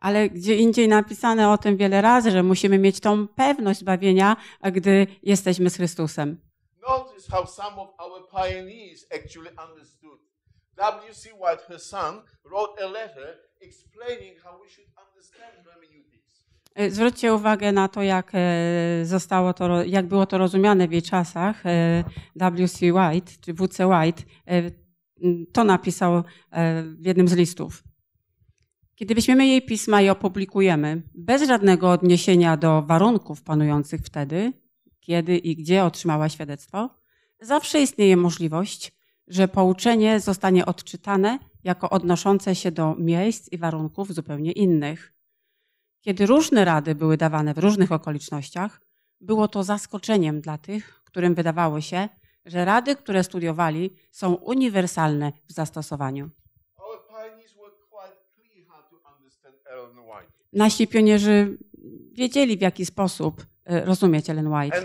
ale gdzie indziej napisane o tym wiele razy, że musimy mieć tą pewność zbawienia, gdy jesteśmy z Chrystusem. how some of our pioneers actually understood. White, her son, wrote a letter explaining how we should understand hermeneutics. E, zwróćcie uwagę na to, jak e, zostało to, jak było to rozumiane w jej czasach. E, W.C. White, czy W.C. White, to napisał w jednym z listów. Kiedy weźmiemy jej pisma i opublikujemy, bez żadnego odniesienia do warunków panujących wtedy, kiedy i gdzie otrzymała świadectwo, zawsze istnieje możliwość, że pouczenie zostanie odczytane jako odnoszące się do miejsc i warunków zupełnie innych. Kiedy różne rady były dawane w różnych okolicznościach, było to zaskoczeniem dla tych, którym wydawało się, że rady, które studiowali, są uniwersalne w zastosowaniu. nasi pionierzy wiedzieli, w jaki sposób e, rozumieć Ellen White.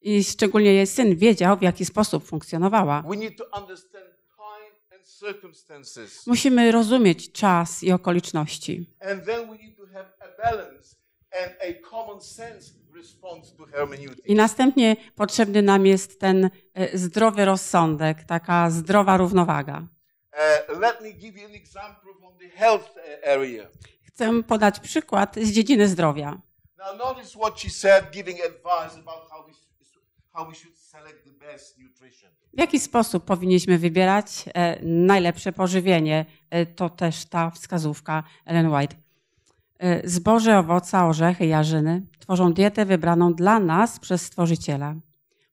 I szczególnie jej syn wiedział, w jaki sposób funkcjonowała. Musimy rozumieć czas i okoliczności. I następnie potrzebny nam jest ten e, zdrowy rozsądek, taka zdrowa równowaga. Chcę podać przykład z dziedziny zdrowia. Now notice what she said giving advice about how we w jaki sposób powinniśmy wybierać e, najlepsze pożywienie? E, to też ta wskazówka Ellen White. E, zboże, owoce, orzechy, jarzyny tworzą dietę wybraną dla nas przez Stworzyciela.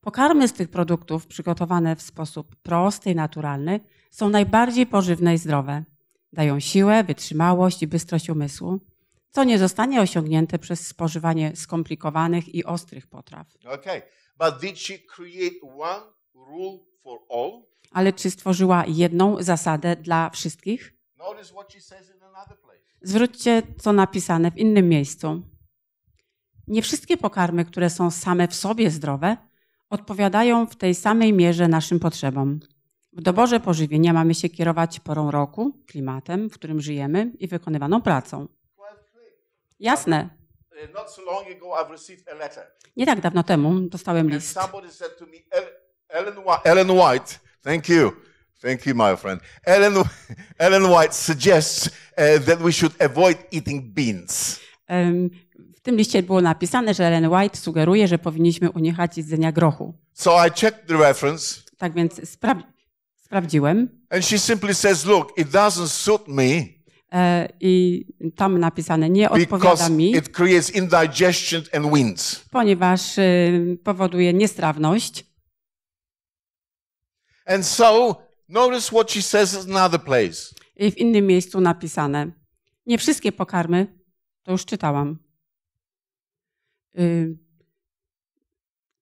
Pokarmy z tych produktów przygotowane w sposób prosty i naturalny są najbardziej pożywne i zdrowe. Dają siłę, wytrzymałość i bystrość umysłu, co nie zostanie osiągnięte przez spożywanie skomplikowanych i ostrych potraw. Okay. But did she create one rule for all? Ale czy stworzyła jedną zasadę dla wszystkich? what she says in place. Zwróćcie, co napisane w innym miejscu. Nie wszystkie pokarmy, które są same w sobie zdrowe, odpowiadają w tej samej mierze naszym potrzebom. W doborze pożywienia mamy się kierować porą roku, klimatem, w którym żyjemy i wykonywaną pracą. Jasne. Uh, Nie tak dawno temu dostałem list. Ellen White, thank you. Thank you, my friend. Ellen, Ellen White suggests uh, that we should avoid eating beans. Um, w tym liście było napisane, że Ellen White sugeruje, że powinniśmy unikać jedzenia grochu. So I checked the reference. Tak więc sprawdziłem. Sprawdziłem. And she simply says, look, it doesn't suit me. E, I tam napisane nie odpowiada mi, it creates indigestion and winds. ponieważ e, powoduje niestrawność. And so, notice what she says in another place. I w innym miejscu napisane. Nie wszystkie pokarmy, to już czytałam. Y,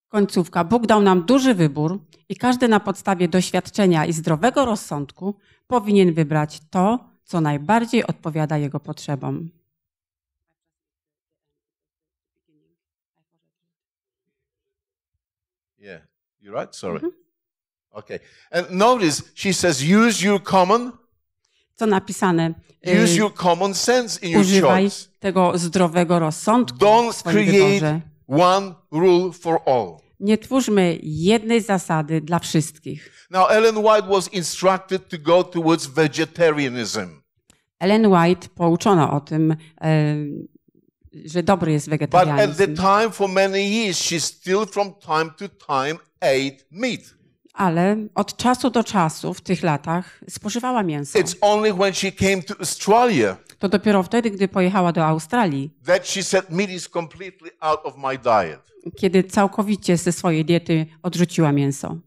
Końcówka. Bóg dał nam duży wybór i każdy na podstawie doświadczenia i zdrowego rozsądku powinien wybrać to, co najbardziej odpowiada jego potrzebom. Yeah, you're right. Sorry. Mm -hmm. Okay. And notice she says, use your common. Co napisane? Y, use your common sense in your choice. tego zdrowego rozsądku Don't w swoim create wyborze. One rule for all. Nie twórzmy jednej zasady dla wszystkich. Now Ellen White was instructed to go towards vegetarianism. Ellen White pouczono o tym, e, że dobry jest wegetarianizm. But at the time for many years she still from time to time ate meat. Ale od czasu do czasu w tych latach spożywała mięso. It's only when she came to Australia to dopiero wtedy, gdy pojechała do Australii, that she said meat is completely out of my diet. kiedy całkowicie ze swojej diety odrzuciła mięso.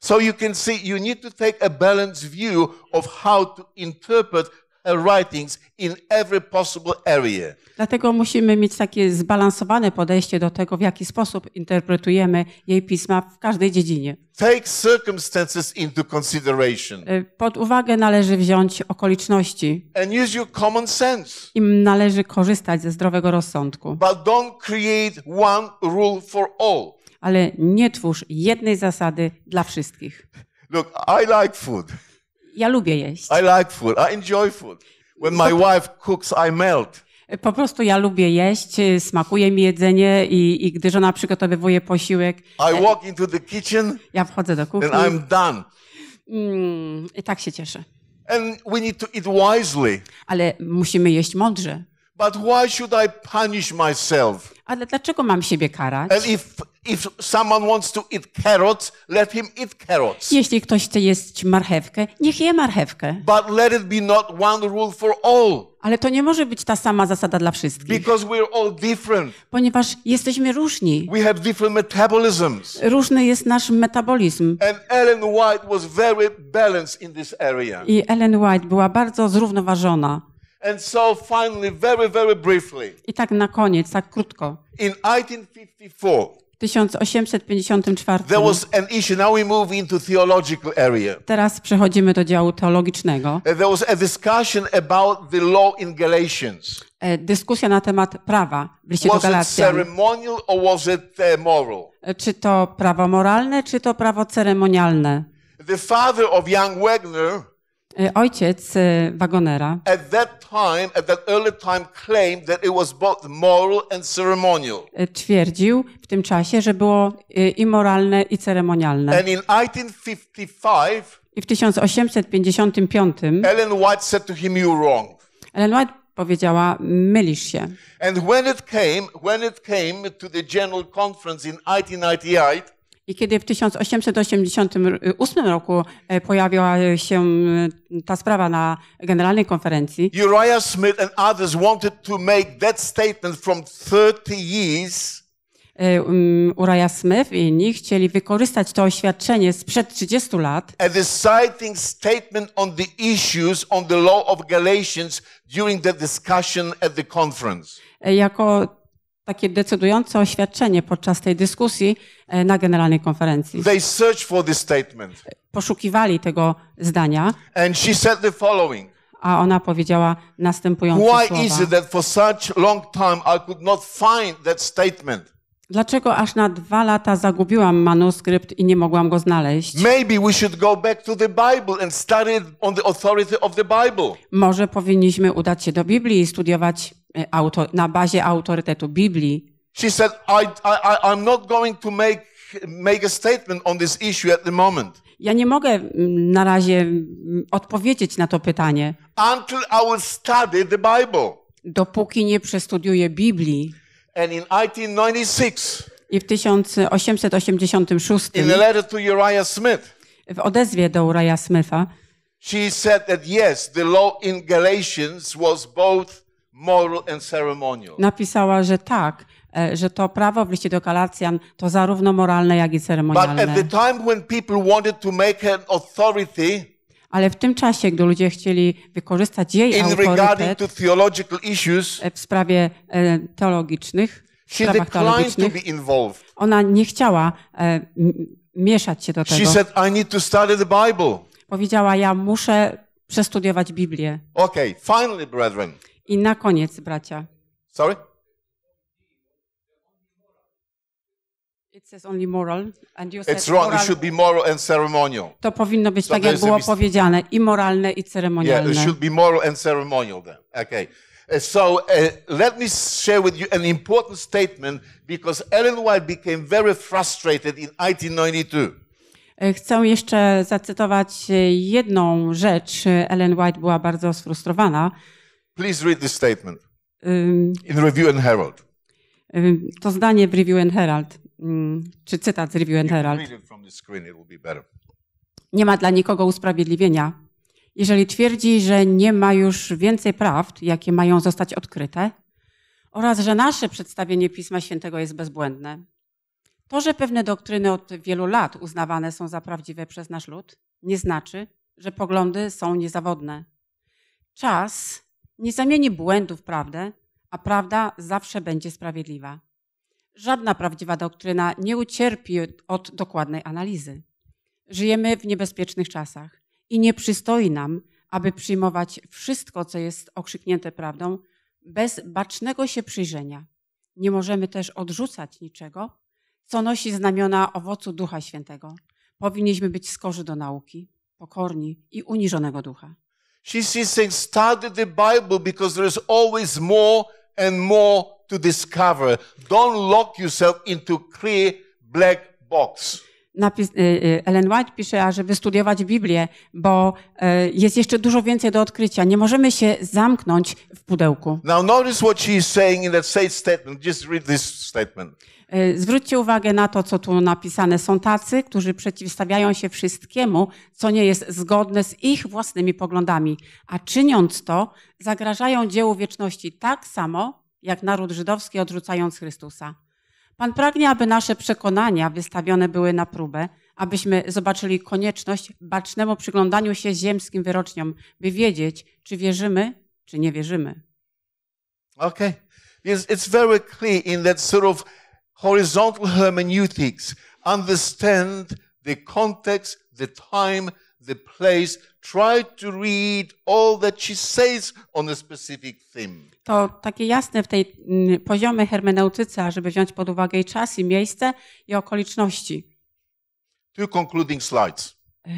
So you can see you need to take a balanced view of how to interpret writings in every possible area. Dlatego musimy mieć takie zbalansowane podejście do tego, w jaki sposób interpretujemy jej pisma w każdej dziedzinie. Take circumstances into consideration. E, pod uwagę należy wziąć okoliczności. And use your common sense. Im należy korzystać ze zdrowego rozsądku. But don't create one rule for all. Ale nie twórz jednej zasady dla wszystkich. Look, I like food. Ja lubię jeść. I like food. I enjoy food. When my wife cooks, I melt. Po prostu ja lubię jeść, y, smakuje mi jedzenie i, i gdy żona przygotowywuje posiłek, I e, walk into the kitchen, ja wchodzę do kuchni. And I'm done. Mm, I tak się cieszę. And we need to eat wisely. Ale musimy jeść mądrze. But why should I punish myself? Ale dlaczego mam siebie karać? And if if someone wants to eat carrots, let him eat carrots. Jeśli ktoś chce jeść marchewkę, niech je marchewkę. But let it be not one rule for all. Ale to nie może być ta sama zasada dla wszystkich. Because we're all different. Ponieważ jesteśmy różni. We have different metabolisms. Różny jest nasz metabolizm. And Ellen White was very balanced in this area. I Ellen White była bardzo zrównoważona. So finally, very, very briefly, I tak na koniec, tak krótko. In 1854, Teraz przechodzimy do działu teologicznego. Uh, there was a discussion about the law in Galatians. E, dyskusja na temat prawa w liście was do Galacjan. It ceremonial or was it uh, moral? E, czy to prawo moralne, czy to prawo ceremonialne? The father of young Wagner Y, ojciec y, Wagonera. At that time, at that early time claimed that it was both moral and ceremonial. Y, twierdził w tym czasie, że było i moralne i ceremonialne. And in 1855 i w 1855 Ellen White said to him wrong. Ellen White powiedziała mylisz się. And when it came, when it came to the general conference in 1898 i kiedy w 1888 roku e, pojawiła się e, ta sprawa na generalnej konferencji, Uriah Smith and others wanted to make that statement from 30 years. E, Smith i inni chcieli wykorzystać to oświadczenie sprzed 30 lat. Jako takie decydujące oświadczenie podczas tej dyskusji e, na generalnej konferencji. They searched for this statement. Poszukiwali tego zdania. And she said the following. A ona powiedziała następujące Why słowa. Is it that for such long time I could not find that statement? Dlaczego aż na dwa lata zagubiłam manuskrypt i nie mogłam go znaleźć? Może powinniśmy udać się do Biblii i studiować E, auto, na bazie autorytetu Biblii. She said, I, I, I'm not going to make, make a statement on this issue at the moment. Ja nie mogę mm, na razie mm, odpowiedzieć na to pytanie. Until I will study the Bible. Dopóki nie przestudiuję Biblii. And in 1896, I w 1886 in a letter to Uriah Smith, w odezwie do Uriah Smitha she said that yes, the law in Galatians was both moral and ceremonial. Napisała, że tak, e, że to prawo w liście do Galacjan to zarówno moralne, jak i ceremonialne. But at the time when people wanted to make an authority, ale w tym czasie, gdy ludzie chcieli wykorzystać jej in autorytet issues, e, w sprawie e, teologicznych, ona nie chciała mieszać się do tego. She said, I need to study the Bible. Powiedziała, ja muszę przestudiować Biblię. Okay, finally, brethren. I na koniec, bracia. Sorry? It says only moral and you said It's wrong. Moral. It should be moral and ceremonial. To powinno być so tak, jak było powiedziane, i moralne, i ceremonialne. Yeah, it should be moral and ceremonial then. Okay. Uh, so uh, let me share with you an important statement because Ellen White became very frustrated in 1892. E, chcę jeszcze zacytować e, jedną rzecz. Ellen White była bardzo sfrustrowana Please read this statement in Review and Herald. To zdanie w Review and Herald, czy cytat z Review and Herald. Nie ma dla nikogo usprawiedliwienia. Jeżeli twierdzi, że nie ma już więcej prawd, jakie mają zostać odkryte, oraz że nasze przedstawienie Pisma Świętego jest bezbłędne, to, że pewne doktryny od wielu lat uznawane są za prawdziwe przez nasz lud, nie znaczy, że poglądy są niezawodne. Czas nie zamieni błędów w prawdę, a prawda zawsze będzie sprawiedliwa. Żadna prawdziwa doktryna nie ucierpi od dokładnej analizy. Żyjemy w niebezpiecznych czasach i nie przystoi nam, aby przyjmować wszystko, co jest okrzyknięte prawdą, bez bacznego się przyjrzenia. Nie możemy też odrzucać niczego, co nosi znamiona owocu Ducha Świętego. Powinniśmy być skorzy do nauki, pokorni i uniżonego ducha. She, she's saying, study the Bible because there's always more and more to discover. Don't lock yourself into clear black box. Napis, y, y, Ellen White pisze, ażeby studiować Biblię, bo y, jest jeszcze dużo więcej do odkrycia. Nie możemy się zamknąć w pudełku. Now notice what she is saying in that statement. Just read this statement. Zwróćcie uwagę na to, co tu napisane. Są tacy, którzy przeciwstawiają się wszystkiemu, co nie jest zgodne z ich własnymi poglądami, a czyniąc to, zagrażają dziełu wieczności tak samo, jak naród żydowski odrzucając Chrystusa. Pan pragnie, aby nasze przekonania wystawione były na próbę, abyśmy zobaczyli konieczność bacznemu przyglądaniu się ziemskim wyroczniom, by wiedzieć, czy wierzymy, czy nie wierzymy. Okay. Yes, it's very clear in that sort of horizontal hermeneutics. Understand the context, the time, the place, try to read all that she says on a specific theme. To takie jasne w tej mm, poziomie hermeneutyce, żeby wziąć pod uwagę i czas, i miejsce, i okoliczności. Two concluding slides. E,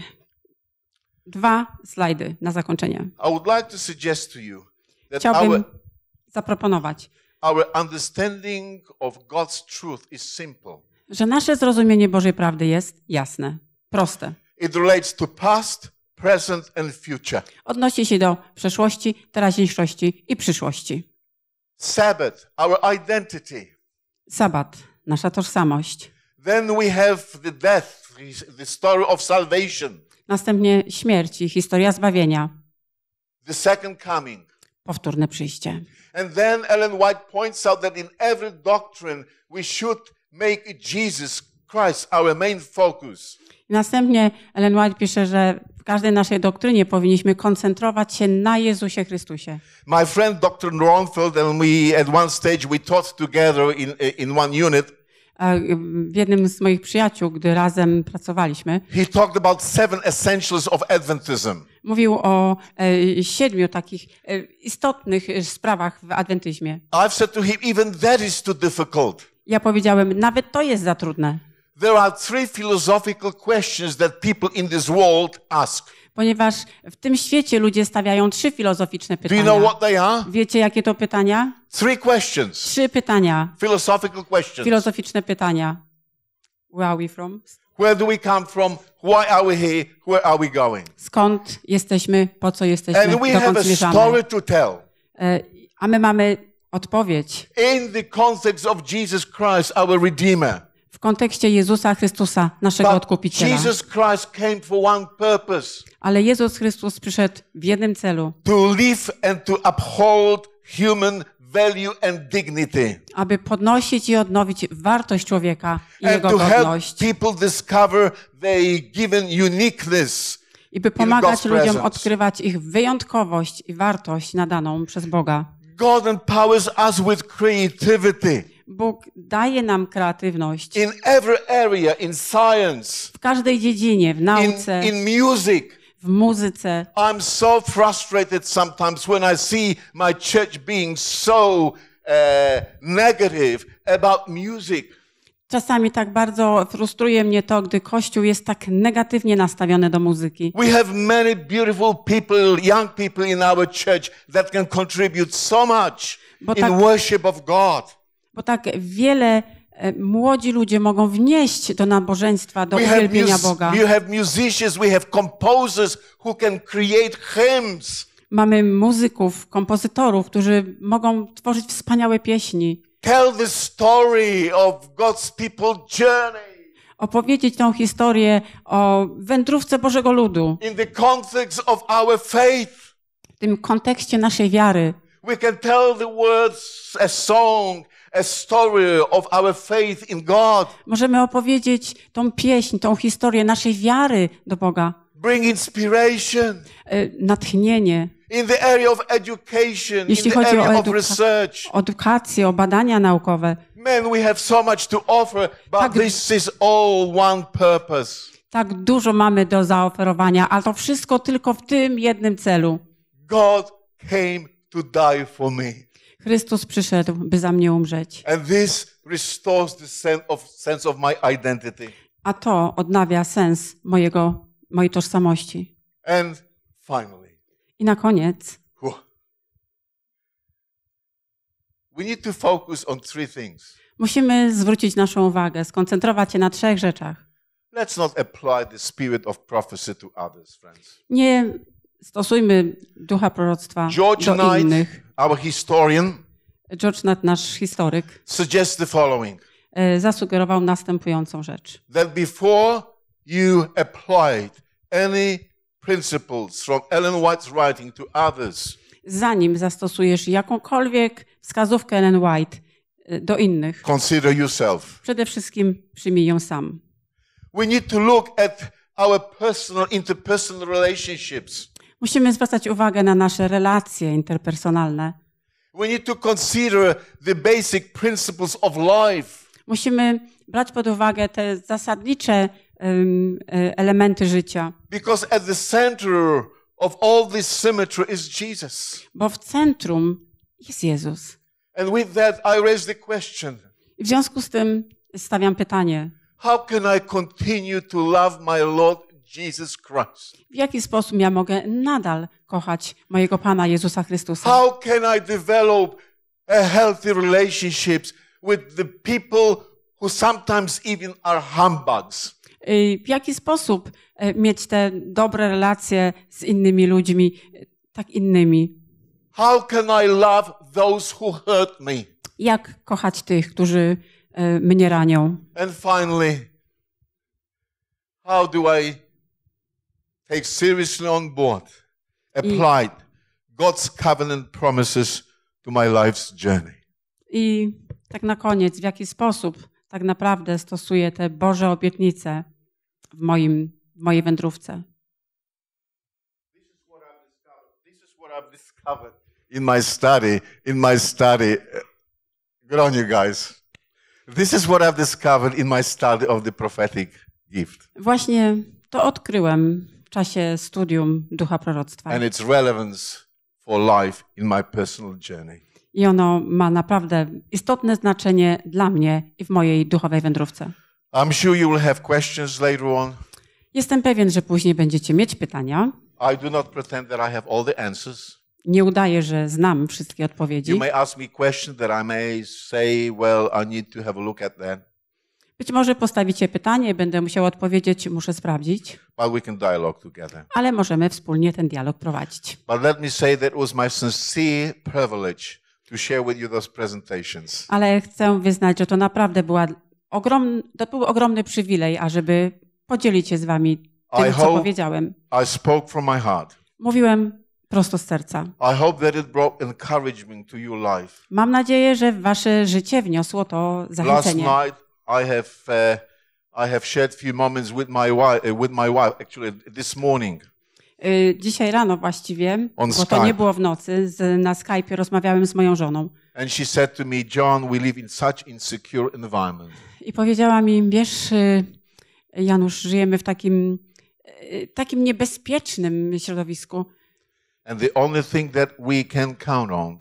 dwa slajdy na zakończenie. I would like to suggest to you that Chciałbym our, zaproponować, our understanding of God's truth is simple. że nasze zrozumienie Bożej prawdy jest jasne, proste. It relates to past, present and future. Odnosi się do przeszłości, teraźniejszości i przyszłości. Sabbath, our identity. nasza tożsamość. Then we have the death, the story of salvation. Następnie śmierć i historia zbawienia. The second coming. Powtórne przyjście. And then Ellen White points out that in every doctrine we should make Jesus Christ our main focus. Następnie Ellen White pisze, że w każdej naszej doktrynie powinniśmy koncentrować się na Jezusie Chrystusie. My friend Dr. Ronfeld and we at one stage we taught together in in one unit. Y, w jednym z moich przyjaciół, gdy razem pracowaliśmy, he talked about seven essentials of Adventism. Mówił o e, siedmiu takich e, istotnych e, sprawach w adwentyzmie. I've said to him even that is too difficult. Ja powiedziałem, nawet to jest za trudne. There are three philosophical questions that people in this world ask. Ponieważ w tym świecie ludzie stawiają trzy filozoficzne pytania. Do you know what they are? Wiecie jakie to pytania? Three questions. Trzy pytania. Philosophical questions. Filozoficzne pytania. Where are we from? Where do we come from? Why are we here? Where are we going? Skąd jesteśmy? Po co jesteśmy? And we have a story to tell. E, a my mamy odpowiedź. In the context of Jesus Christ, our Redeemer kontekście Jezusa Chrystusa, naszego But Odkupiciela. Jesus Christ came for one purpose. Ale Jezus Chrystus przyszedł w jednym celu. To live and to uphold human value and dignity. Aby podnosić i odnowić wartość człowieka i and jego to godność. Help people discover their given uniqueness i by pomagać ludziom odkrywać ich wyjątkowość i wartość nadaną przez Boga. God empowers us with creativity. Bóg daje nam kreatywność. In every area, in science, w każdej dziedzinie, w nauce, in, in music. w muzyce. I'm so frustrated sometimes when I see my church being so uh, negative about music. Czasami tak bardzo frustruje mnie to, gdy Kościół jest tak negatywnie nastawiony do muzyki. We have many beautiful people, young people in our church that can contribute so much in tak worship of God bo tak wiele e, młodzi ludzie mogą wnieść do nabożeństwa, do uwielbienia Boga. Mamy muzyków, kompozytorów, którzy mogą tworzyć wspaniałe pieśni. Opowiedzieć tą historię o wędrówce Bożego ludu. W tym kontekście naszej wiary. We can tell the words a song Możemy opowiedzieć tą pieśń, tą historię naszej wiary do Boga. Bring inspiration. E, natchnienie. In the area of education, Jeśli in the chodzi area o, eduka research. edukację, o badania naukowe. tak, dużo mamy do zaoferowania, ale to wszystko tylko w tym jednym celu. God came to die for me. Chrystus przyszedł, by za mnie umrzeć. And this restores the sense of, sense of my identity. A to odnawia sens mojego, mojej tożsamości. And finally. I na koniec. We need to focus on three things. Musimy zwrócić naszą uwagę, skoncentrować się na trzech rzeczach. Let's not apply the spirit of prophecy to others, friends. Nie Stosujmy ducha proroctwa George do Knight, innych. Our historian, George Knight, nasz historyk, suggests the following. E, zasugerował następującą rzecz. That before you applied any principles from Ellen White's writing to others, zanim zastosujesz jakąkolwiek wskazówkę Ellen White e, do innych, consider yourself. przede wszystkim przyjmij ją sam. We need to look at our personal, interpersonal relationships. Musimy zwracać uwagę na nasze relacje interpersonalne. Musimy brać pod uwagę te zasadnicze um, elementy życia. Because at the center of all this symmetry is Jesus. Bo w centrum jest Jezus. And with that I raise the question. W związku z tym stawiam pytanie. How can I continue to love my Lord Jesus Christ? W jaki sposób ja mogę nadal kochać mojego Pana Jezusa Chrystusa? How can I develop a healthy relationships with the people who sometimes even are humbugs? Y, w jaki sposób e, mieć te dobre relacje z innymi ludźmi, e, tak innymi? How can I love those who hurt me? Jak kochać tych, którzy e, mnie ranią? And finally, how do I Take seriously on board, applied God's covenant promises to my life's journey. I tak na koniec, w jaki sposób tak naprawdę stosuję te Boże obietnice w, moim, w mojej wędrówce? in my study, in my study. Good on you guys. This is what I've discovered in my study of the prophetic gift. Właśnie to odkryłem czasie studium ducha proroctwa. And its relevance for life in my personal journey. I ono ma naprawdę istotne znaczenie dla mnie i w mojej duchowej wędrówce. I'm sure you will have questions later on. Jestem pewien, że później będziecie mieć pytania. I do not pretend that I have all the answers. Nie udaję, że znam wszystkie odpowiedzi. You may ask me questions that I may say, well, I need to have a look at być może postawicie pytanie, będę musiał odpowiedzieć, muszę sprawdzić. Ale możemy wspólnie ten dialog prowadzić. But let me say that was my sincere privilege to share with you those presentations. Ale chcę wyznać, że to naprawdę była ogrom, to był ogromny przywilej, ażeby podzielić się z wami tym, I co hope, powiedziałem. I spoke from my heart. Mówiłem prosto z serca. Mam nadzieję, że w wasze życie wniosło to zachęcenie. Last night i have, uh, I have shared few moments with my wife, uh, with my wife actually this morning. Y, dzisiaj rano właściwie, bo Skype. to nie było w nocy, z, na Skype'ie rozmawiałem z moją żoną. And she said to me, John, we live in such insecure environment. I powiedziała mi, wiesz, y, Janusz, żyjemy w takim, y, takim niebezpiecznym środowisku. And the only thing that we can count on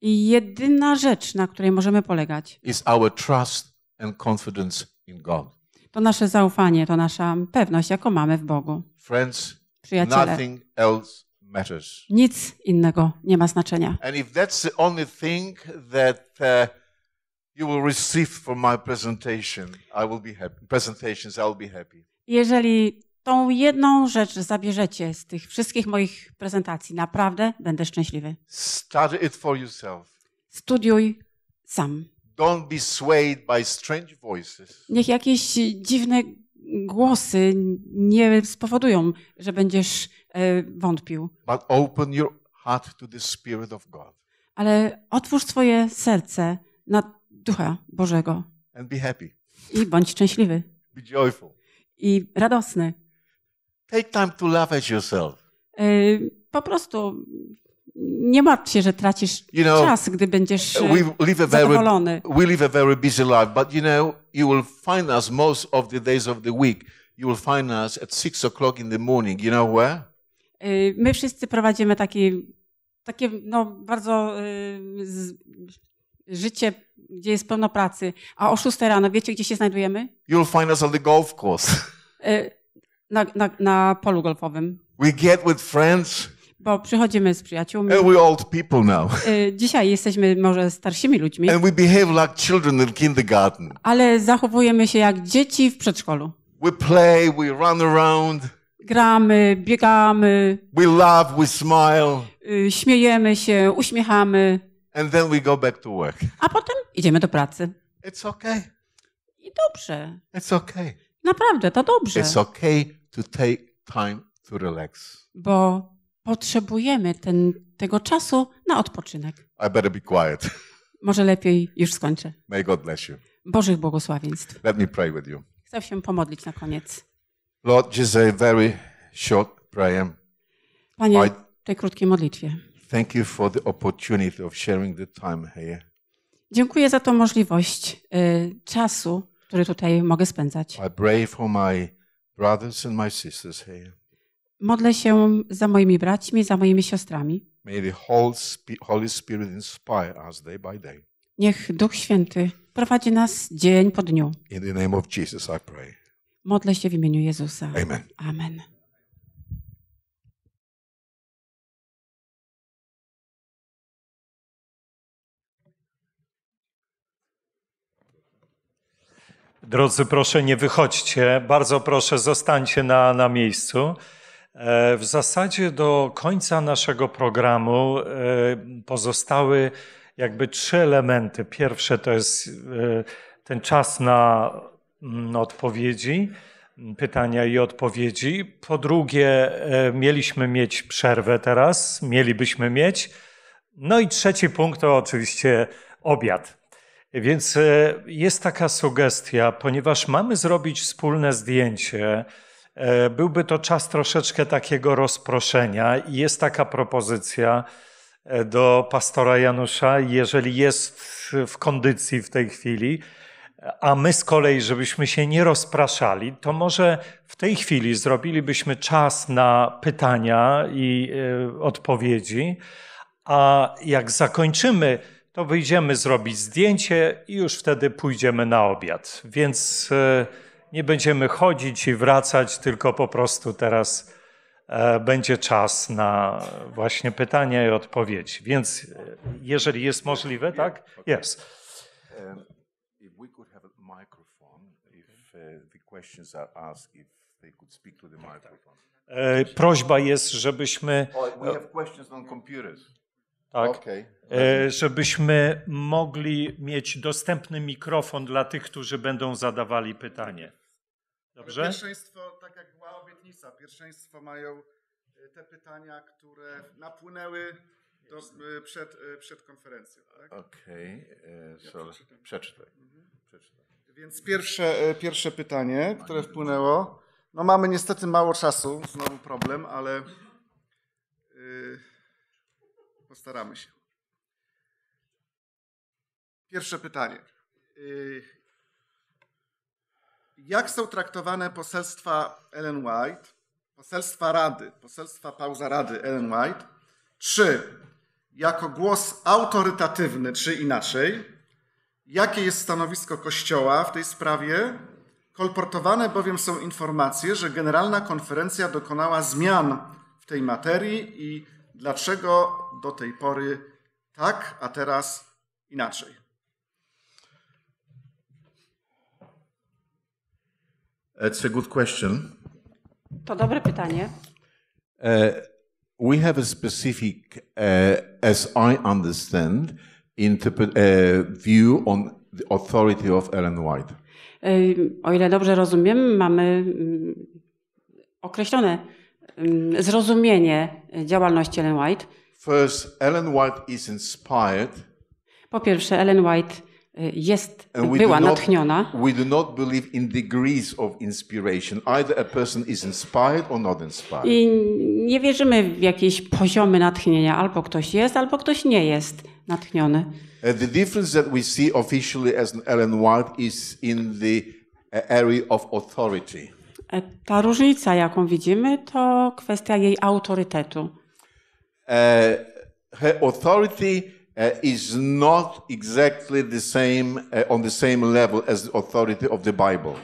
I jedyna rzecz, na której możemy polegać, is our trust and confidence in God. To nasze zaufanie, to nasza pewność, jaką mamy w Bogu. Friends, Przyjaciele. nothing else matters. Nic innego nie ma znaczenia. And if that's the only thing that uh, you receive from my presentation, I will be happy. Jeżeli tą jedną rzecz zabierzecie z tych wszystkich moich prezentacji, naprawdę będę szczęśliwy. Study it for yourself. Studiuj sam. Don't be swayed by strange voices. Niech jakieś dziwne głosy nie spowodują, że będziesz e, wątpił. But open your heart to the spirit of God. Ale otwórz swoje serce na Ducha Bożego. And be happy. I bądź szczęśliwy. Be joyful. I radosny. Take time to laugh at yourself. E, po prostu nie martw się, że tracisz you know, czas, gdy będziesz e, we live a very, zadowolony. We live a very busy life, but you know, you will find us most of the days of the week. You will find us at 6 o'clock in the morning. You know where? E, my wszyscy prowadzimy taki, takie no, bardzo e, z, życie, gdzie jest pełno pracy. A o 6 rano, wiecie, gdzie się znajdujemy? You'll find us on the golf course. na, na, na polu golfowym. We get with friends bo przychodzimy z przyjaciółmi. And we're old people now. Y, dzisiaj jesteśmy może starszymi ludźmi. And we behave like children in kindergarten. Ale zachowujemy się jak dzieci w przedszkolu. We play, we run around. Gramy, biegamy. We laugh, we smile. Y, śmiejemy się, uśmiechamy. And then we go back to work. A potem idziemy do pracy. It's okay. I dobrze. It's okay. Naprawdę, to dobrze. It's okay to take time to relax. Bo potrzebujemy ten, tego czasu na odpoczynek. I better be quiet. Może lepiej już skończę. May God bless you. Bożych błogosławieństw. Let me pray with you. Chcę się pomodlić na koniec. Lord, just a very short prayer. Panie, I... tej krótkiej modlitwie. Thank you for the opportunity of sharing the time here. Dziękuję za tą możliwość y, czasu, który tutaj mogę spędzać. I pray for my brothers and my sisters here. Modlę się za moimi braćmi, za moimi siostrami. May the Holy Spirit inspire us day by day. Niech Duch Święty prowadzi nas dzień po dniu. In the name of Jesus I pray. Modlę się w imieniu Jezusa. Amen. Amen. Drodzy, proszę nie wychodźcie. Bardzo proszę, zostańcie na, na miejscu. E, w zasadzie do końca naszego programu e, pozostały jakby trzy elementy. Pierwsze to jest e, ten czas na mm, odpowiedzi, pytania i odpowiedzi. Po drugie, mieliśmy mieć przerwę teraz, mielibyśmy mieć. No i trzeci punkt to oczywiście obiad. Więc jest taka sugestia, ponieważ mamy zrobić wspólne zdjęcie, E, byłby to czas troszeczkę takiego rozproszenia i jest taka propozycja e, do pastora Janusza, jeżeli jest w kondycji w tej chwili, a my z kolei, żebyśmy się nie rozpraszali, to może w tej chwili zrobilibyśmy czas na pytania i e, odpowiedzi, a jak zakończymy, to wyjdziemy zrobić zdjęcie i już wtedy pójdziemy na obiad. Więc. Nie będziemy chodzić i wracać, tylko po prostu teraz e, będzie czas na właśnie pytania i odpowiedzi. Więc e, jeżeli jest możliwe, tak? Jest. Um, uh, e, prośba jest, żebyśmy. Oh, tak, żebyśmy mogli mieć dostępny mikrofon dla tych, którzy będą zadawali pytanie. Dobrze? Ale pierwszeństwo, tak jak była obietnica, pierwszeństwo mają e, te pytania, które napłynęły do, e, przed, e, przed konferencją. Tak? Okej, okay. so, ja przeczytaj. Mhm. przeczytaj. Więc pierwsze, pierwsze pytanie, które wpłynęło. No mamy niestety mało czasu, znowu problem, ale postaramy się. Pierwsze pytanie. Jak są traktowane poselstwa Ellen White, poselstwa Rady, poselstwa pauza Rady Ellen White? Czy jako głos autorytatywny, czy inaczej? Jakie jest stanowisko Kościoła w tej sprawie? Kolportowane bowiem są informacje, że Generalna Konferencja dokonała zmian w tej materii i dlaczego do tej pory tak, a teraz inaczej. It's a good question. To dobre pytanie. Uh, we have a specific, uh, as I understand, interpre- uh, view on the authority of Ellen White. Um, o ile dobrze rozumiem, mamy mm, określone mm, zrozumienie działalności Ellen White. First, Ellen White is inspired. Po pierwsze, Ellen White jest, była natchniona. We do not believe in degrees of inspiration. Either a person is inspired or not inspired. I nie wierzymy w jakieś poziomy natchnienia. Albo ktoś jest, albo ktoś nie jest natchniony. Uh, the difference that we see officially as Ellen White is in the uh, area of authority. E, ta różnica, jaką widzimy, to kwestia jej autorytetu. Uh, her authority Uh, is not exactly the same uh, on the same level as the authority of the Bible.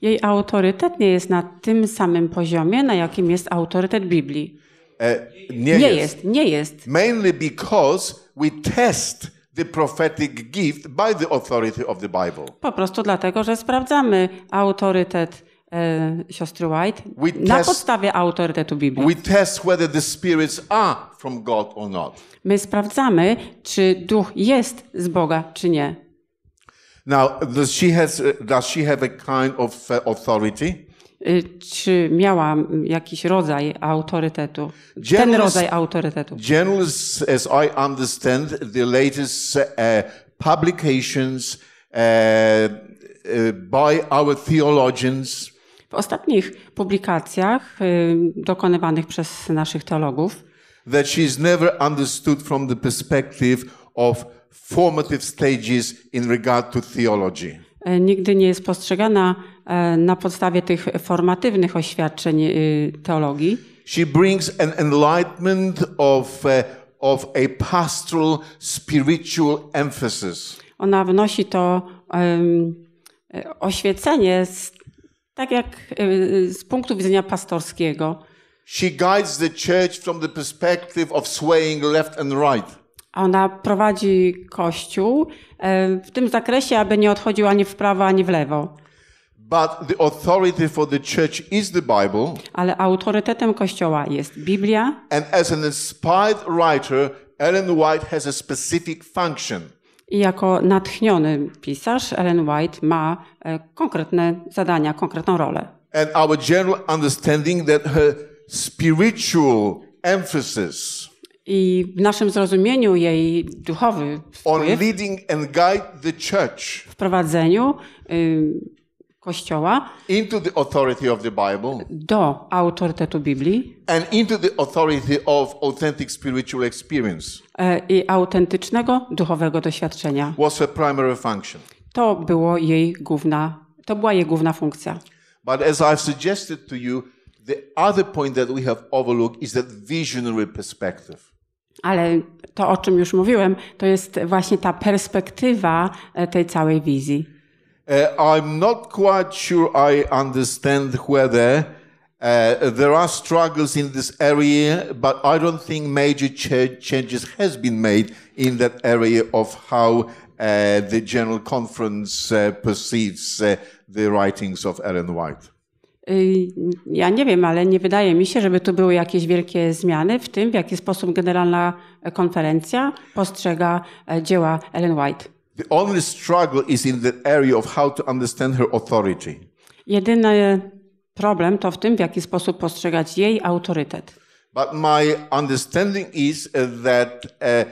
Jej autorytet nie jest na tym samym poziomie, na jakim jest autorytet Biblii. Uh, nie, nie jest. nie jest. Mainly because we test the prophetic gift by the authority of the Bible. Po prostu dlatego, że sprawdzamy autorytet E, siostry White we na test, podstawie autorytetu Biblii. We test whether the spirits are from God or not. My sprawdzamy, czy duch jest z Boga, czy nie. Now, does she, has, does she have a kind of uh, authority? E, czy miała jakiś rodzaj autorytetu? Ten rodzaj autorytetu. Generally, as I understand, the latest uh, publications uh, uh, by our theologians w ostatnich publikacjach y, dokonywanych przez naszych teologów that she's never understood from the perspective of formative stages in regard to theology. Y, nigdy nie jest postrzegana y, na podstawie tych formatywnych oświadczeń teologii. She brings an enlightenment of uh, of a pastoral spiritual emphasis. Ona wnosi to um, oświecenie z tak jak e, e, z punktu widzenia pastorskiego. She guides the church from the perspective of swaying left and right. Ona prowadzi kościół e, w tym zakresie, aby nie odchodził ani w prawo, ani w lewo. But the authority for the church is the Bible. Ale autorytetem kościoła jest Biblia. And as an inspired writer, Ellen White has a specific function. I jako natchniony pisarz Ellen White ma e, konkretne zadania, konkretną rolę. And our general understanding that her spiritual emphasis i w naszym zrozumieniu jej duchowy wpływ on leading and guide the church w prowadzeniu y, Kościoła into the authority of the Bible do autorytetu Biblii and into the authority of authentic spiritual experience e, i autentycznego duchowego doświadczenia. Was her primary function. To było jej główna to była jej główna funkcja. But as I've suggested to you the other point that we have overlooked is that visionary perspective. Ale to, o czym już mówiłem, to jest właśnie ta perspektywa e, tej całej wizji. Uh, I'm not quite sure I understand whether uh, there are struggles in this area, but I don't think major ch changes has been made in that area of how uh, the General Conference uh, perceives uh, the writings of Ellen White. Y, ja nie wiem, ale nie wydaje mi się, żeby tu były jakieś wielkie zmiany w tym, w jaki sposób Generalna Konferencja postrzega e, dzieła Ellen White. The only struggle is in the area of how to understand her authority. Jedyny e, problem to w tym, w jaki sposób postrzegać jej autorytet. But my understanding is e, that e,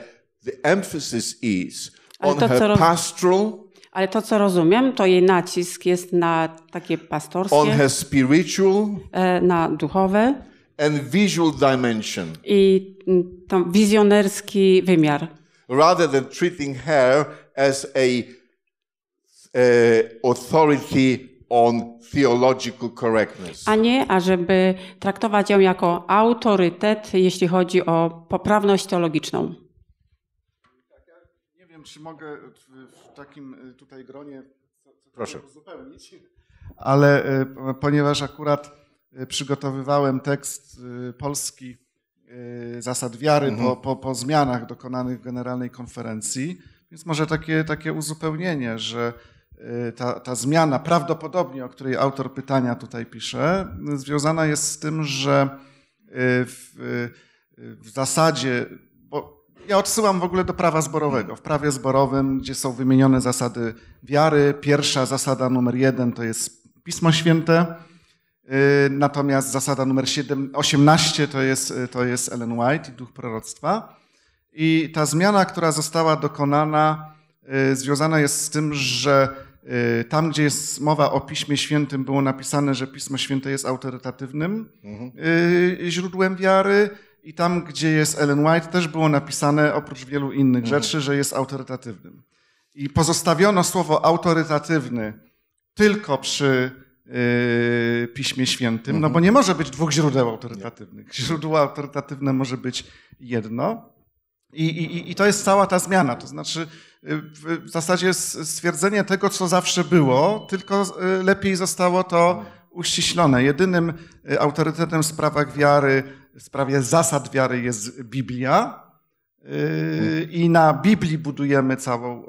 the emphasis is on to, her pastoral. Ale to, co rozumiem, to jej nacisk jest na takie pastorskie, on her spiritual, na duchowe and visual dimension. i tam wizjonerski wymiar. Rather than treating her as a uh, authority on theological correctness. A nie, ażeby traktować ją jako autorytet, jeśli chodzi o poprawność teologiczną. Nie wiem, czy mogę w takim e, tutaj gronie Proszę. uzupełnić, ale e, ponieważ akurat przygotowywałem tekst polski zasad wiary po, mhm. po, po zmianach dokonanych w Generalnej Konferencji, więc może takie, takie uzupełnienie, że y, ta, ta zmiana prawdopodobnie, o której autor pytania tutaj pisze, y, związana jest z tym, że y, w, w zasadzie, bo ja odsyłam w ogóle do prawa zborowego. W prawie zborowym, gdzie są wymienione zasady wiary, pierwsza zasada numer jeden to jest Pismo Święte, natomiast zasada numer 7, 18 to jest, to jest Ellen White i duch proroctwa. I ta zmiana, która została dokonana, y, związana jest z tym, że y, tam, gdzie jest mowa o Piśmie Świętym, było napisane, że Pismo Święte jest autorytatywnym mhm. Y, źródłem wiary. I tam, gdzie jest Ellen White, też było napisane, oprócz wielu innych mhm. rzeczy, że jest autorytatywnym. I pozostawiono słowo autorytatywny tylko przy y, Piśmie Świętym, mhm. no bo mhm. nie może być dwóch źródeł autorytatywnych. Źródło autorytatywne może być jedno. I, i, I to jest cała ta zmiana. To znaczy, y, w zasadzie stwierdzenie tego, co zawsze było, tylko y, lepiej zostało to uściślone. Jedynym y, autorytetem w sprawach wiary, w sprawie zasad wiary jest Biblia. Hmm. I na Biblii budujemy całą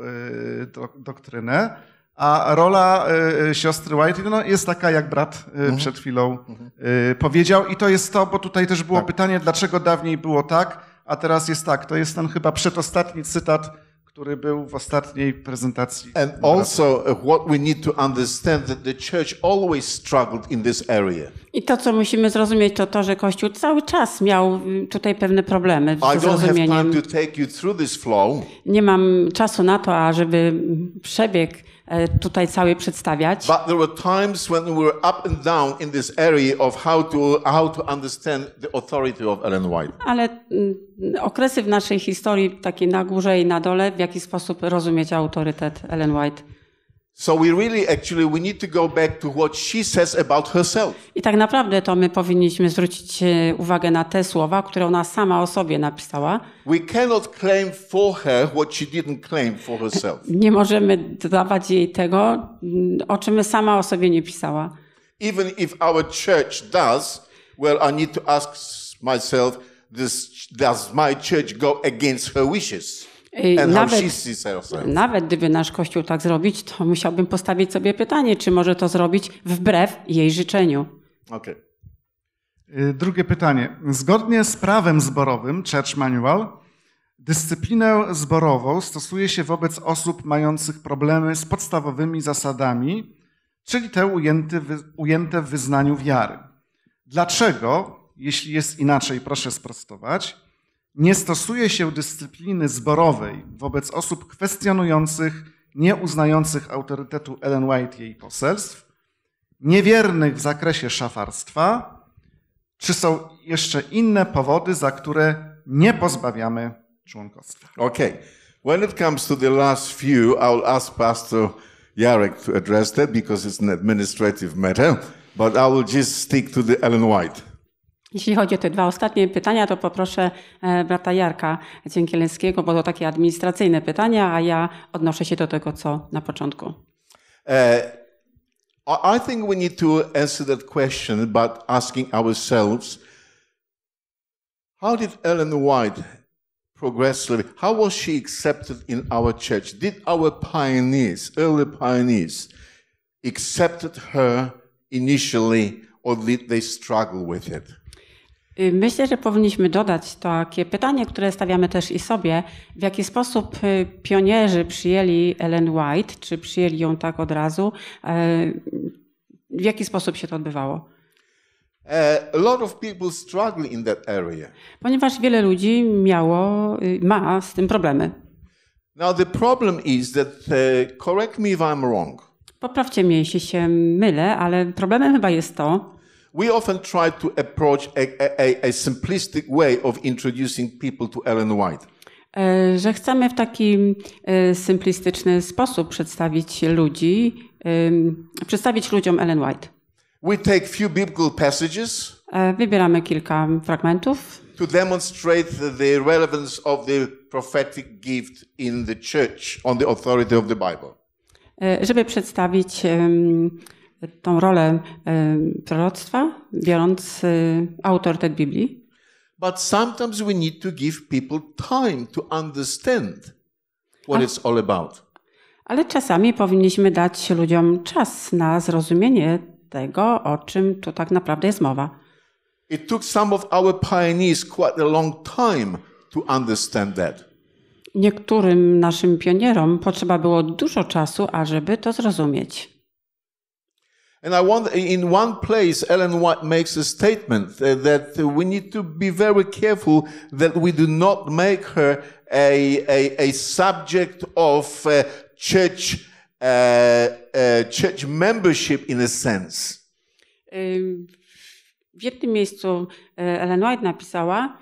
doktrynę. A rola siostry White no, jest taka, jak brat mhm. przed chwilą mhm. powiedział. I to jest to, bo tutaj też było tak. pytanie, dlaczego dawniej było tak a teraz jest tak. To jest ten chyba przedostatni cytat, który był w ostatniej prezentacji. And also uh, what we need to understand that the church always struggled in this area. I to co musimy zrozumieć to to, że kościół cały czas miał y, tutaj pewne problemy z I zrozumieniem. I don't have time to take you through this flow. Nie mam czasu na to, ażeby przebieg E, tutaj cały przedstawiać. But there were times when we were up and down in this area of how to how to understand the authority of Ellen White. Ale mm, okresy w naszej historii takie na górze i na dole, w jaki sposób rozumieć autorytet Ellen White. So we really actually we need to go back to what she says about herself. I tak naprawdę to my powinniśmy zwrócić e, uwagę na te słowa, które ona sama o sobie napisała. We cannot claim for her what she didn't claim for herself. Nie możemy dawać jej tego, mm, o czym sama o sobie nie pisała. Even if our church does, well I need to ask myself this, does my church go against her wishes? Y, nawet, nawet, gdyby nasz Kościół tak zrobić, to musiałbym postawić sobie pytanie, czy może to zrobić wbrew jej życzeniu. Okay. Drugie pytanie. Zgodnie z prawem zborowym, Church Manual, dyscyplinę zborową stosuje się wobec osób mających problemy z podstawowymi zasadami, czyli te ujęte w wyznaniu wiary. Dlaczego, jeśli jest inaczej, proszę sprostować, nie stosuje się dyscypliny zborowej wobec osób kwestionujących, nieuznających autorytetu Ellen White i jej poselstw, niewiernych w zakresie szafarstwa, czy są jeszcze inne powody, za które nie pozbawiamy członkostwa. Okay. When it comes to the last few, I'll ask Pastor Jarek to address that because it's an administrative matter, but I will just stick to the Ellen White. Jeśli chodzi o te dwa ostatnie pytania, to poproszę e, brata Jarka Cienkieleńskiego, bo to takie administracyjne pytania, a ja odnoszę się do tego, co na początku. Uh, I think we need to answer that question by asking ourselves, how did Ellen White progressively, how was she accepted in our church? Did our pioneers, early pioneers, accepted her initially or did they struggle with it? Y, myślę, że powinniśmy dodać takie pytanie, które stawiamy też i sobie. W jaki sposób y, pionierzy przyjęli Ellen White? Czy przyjęli ją tak od razu? Y, w jaki sposób się to odbywało? A lot of people struggle in that area. Ponieważ wiele ludzi miało, ma z tym problemy. Now the problem is that, e, correct me if I'm wrong. Poprawcie mnie, jeśli się mylę, ale problemem chyba jest to, we often try to approach a, a, a simplistic way of introducing people to Ellen White. E, że chcemy w taki e, simplistyczny sposób przedstawić ludzi, e, przedstawić ludziom Ellen White. We take few biblical passages. Wybieramy kilka fragmentów. To demonstrate the relevance of the prophetic gift in the church on the authority of the Bible. Żeby przedstawić um, tą rolę proroctwa, biorąc y, autorytet Biblii. But sometimes we need to give people time to understand what it's all about. Ale czasami powinniśmy dać ludziom czas na zrozumienie tego, o czym tu tak naprawdę jest mowa. It took some of our pioneers quite a long time to understand that. Niektórym naszym pionierom potrzeba było dużo czasu, ażeby to zrozumieć. And I want, in one place, Ellen White makes a statement uh, that we need to be very careful that we do not make her a, a, a subject of uh, church, uh, uh, church membership in a sense. Y, w jednym miejscu e, Ellen White napisała,